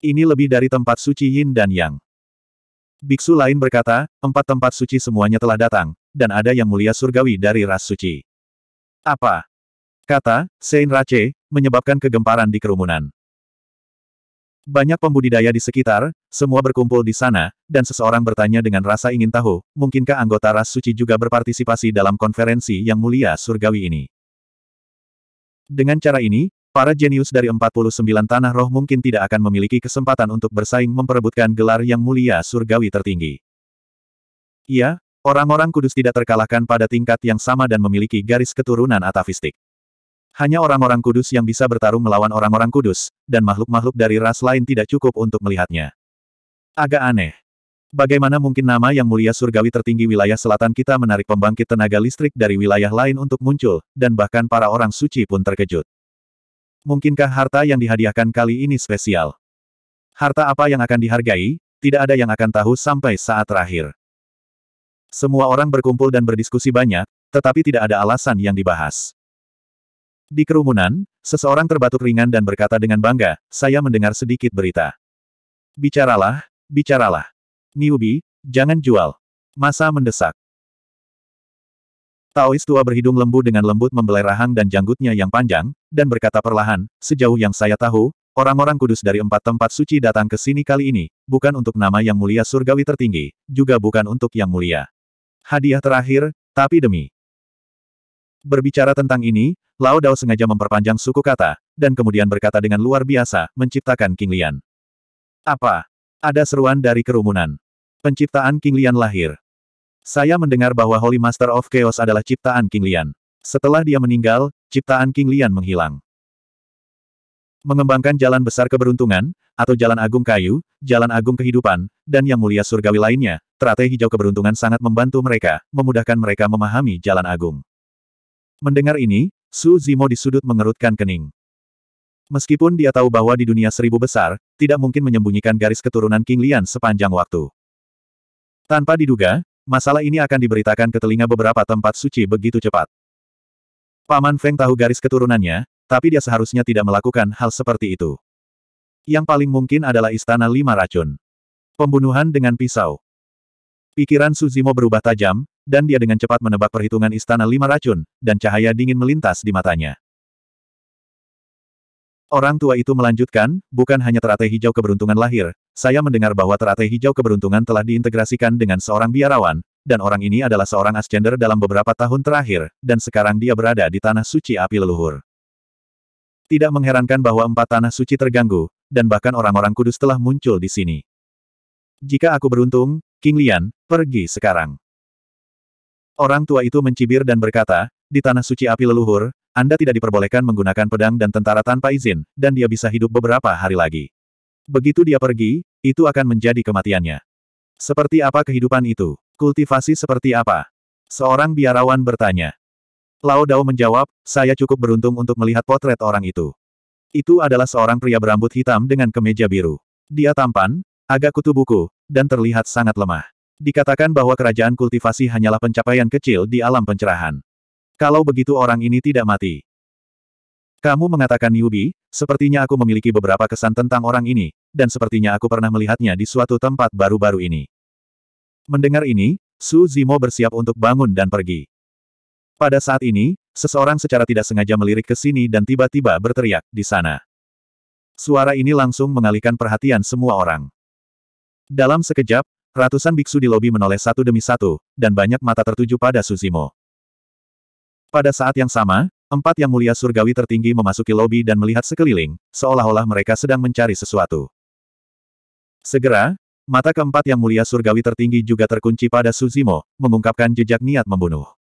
Ini lebih dari tempat suci Yin dan Yang. Biksu lain berkata, empat tempat suci semuanya telah datang, dan ada yang mulia surgawi dari ras suci. Apa? Kata, Sein Rache, menyebabkan kegemparan di kerumunan. Banyak pembudidaya di sekitar, semua berkumpul di sana, dan seseorang bertanya dengan rasa ingin tahu, mungkinkah anggota ras suci juga berpartisipasi dalam konferensi yang mulia surgawi ini. Dengan cara ini, Para jenius dari 49 tanah roh mungkin tidak akan memiliki kesempatan untuk bersaing memperebutkan gelar yang mulia surgawi tertinggi. Iya, orang-orang kudus tidak terkalahkan pada tingkat yang sama dan memiliki garis keturunan atavistik. Hanya orang-orang kudus yang bisa bertarung melawan orang-orang kudus, dan makhluk-makhluk dari ras lain tidak cukup untuk melihatnya. Agak aneh. Bagaimana mungkin nama yang mulia surgawi tertinggi wilayah selatan kita menarik pembangkit tenaga listrik dari wilayah lain untuk muncul, dan bahkan para orang suci pun terkejut. Mungkinkah harta yang dihadiahkan kali ini spesial? Harta apa yang akan dihargai, tidak ada yang akan tahu sampai saat terakhir. Semua orang berkumpul dan berdiskusi banyak, tetapi tidak ada alasan yang dibahas. Di kerumunan, seseorang terbatuk ringan dan berkata dengan bangga, saya mendengar sedikit berita. Bicaralah, bicaralah. Niubi, jangan jual. Masa mendesak. Taois tua berhidung lembu dengan lembut membelai rahang dan janggutnya yang panjang, dan berkata perlahan, sejauh yang saya tahu, orang-orang kudus dari empat tempat suci datang ke sini kali ini, bukan untuk nama yang mulia surgawi tertinggi, juga bukan untuk yang mulia. Hadiah terakhir, tapi demi. Berbicara tentang ini, Lao Dao sengaja memperpanjang suku kata, dan kemudian berkata dengan luar biasa, menciptakan King Lian. Apa? Ada seruan dari kerumunan. Penciptaan King Lian lahir. Saya mendengar bahwa Holy Master of Chaos adalah ciptaan King Lian. Setelah dia meninggal, ciptaan King Lian menghilang. Mengembangkan jalan besar keberuntungan, atau jalan agung kayu, jalan agung kehidupan, dan yang mulia surgawi lainnya, teratai hijau keberuntungan sangat membantu mereka, memudahkan mereka memahami jalan agung. Mendengar ini, Su Zimo di sudut mengerutkan kening. Meskipun dia tahu bahwa di dunia seribu besar, tidak mungkin menyembunyikan garis keturunan King Lian sepanjang waktu. Tanpa diduga, masalah ini akan diberitakan ke telinga beberapa tempat suci begitu cepat. Paman Feng tahu garis keturunannya, tapi dia seharusnya tidak melakukan hal seperti itu. Yang paling mungkin adalah Istana Lima Racun. Pembunuhan dengan pisau. Pikiran Suzimo berubah tajam, dan dia dengan cepat menebak perhitungan istana lima racun, dan cahaya dingin melintas di matanya. Orang tua itu melanjutkan, bukan hanya teratai hijau keberuntungan lahir, saya mendengar bahwa teratai hijau keberuntungan telah diintegrasikan dengan seorang biarawan, dan orang ini adalah seorang ascender dalam beberapa tahun terakhir, dan sekarang dia berada di tanah suci api leluhur. Tidak mengherankan bahwa empat tanah suci terganggu, dan bahkan orang-orang kudus telah muncul di sini. Jika aku beruntung, King Lian, pergi sekarang. Orang tua itu mencibir dan berkata, di tanah suci api leluhur, Anda tidak diperbolehkan menggunakan pedang dan tentara tanpa izin, dan dia bisa hidup beberapa hari lagi. Begitu dia pergi, itu akan menjadi kematiannya. Seperti apa kehidupan itu? Kultivasi seperti apa? Seorang biarawan bertanya. Lao Dao menjawab, saya cukup beruntung untuk melihat potret orang itu. Itu adalah seorang pria berambut hitam dengan kemeja biru. Dia tampan, agak kutu buku, dan terlihat sangat lemah. Dikatakan bahwa kerajaan kultivasi hanyalah pencapaian kecil di alam pencerahan. Kalau begitu orang ini tidak mati. Kamu mengatakan Yubi, sepertinya aku memiliki beberapa kesan tentang orang ini, dan sepertinya aku pernah melihatnya di suatu tempat baru-baru ini. Mendengar ini, Su Zimo bersiap untuk bangun dan pergi. Pada saat ini, seseorang secara tidak sengaja melirik ke sini dan tiba-tiba berteriak, di sana. Suara ini langsung mengalihkan perhatian semua orang. Dalam sekejap, Ratusan biksu di lobi menoleh satu demi satu, dan banyak mata tertuju pada Suzimo. Pada saat yang sama, empat yang mulia surgawi tertinggi memasuki lobi dan melihat sekeliling, seolah-olah mereka sedang mencari sesuatu. Segera, mata keempat yang mulia surgawi tertinggi juga terkunci pada Suzimo, mengungkapkan jejak niat membunuh.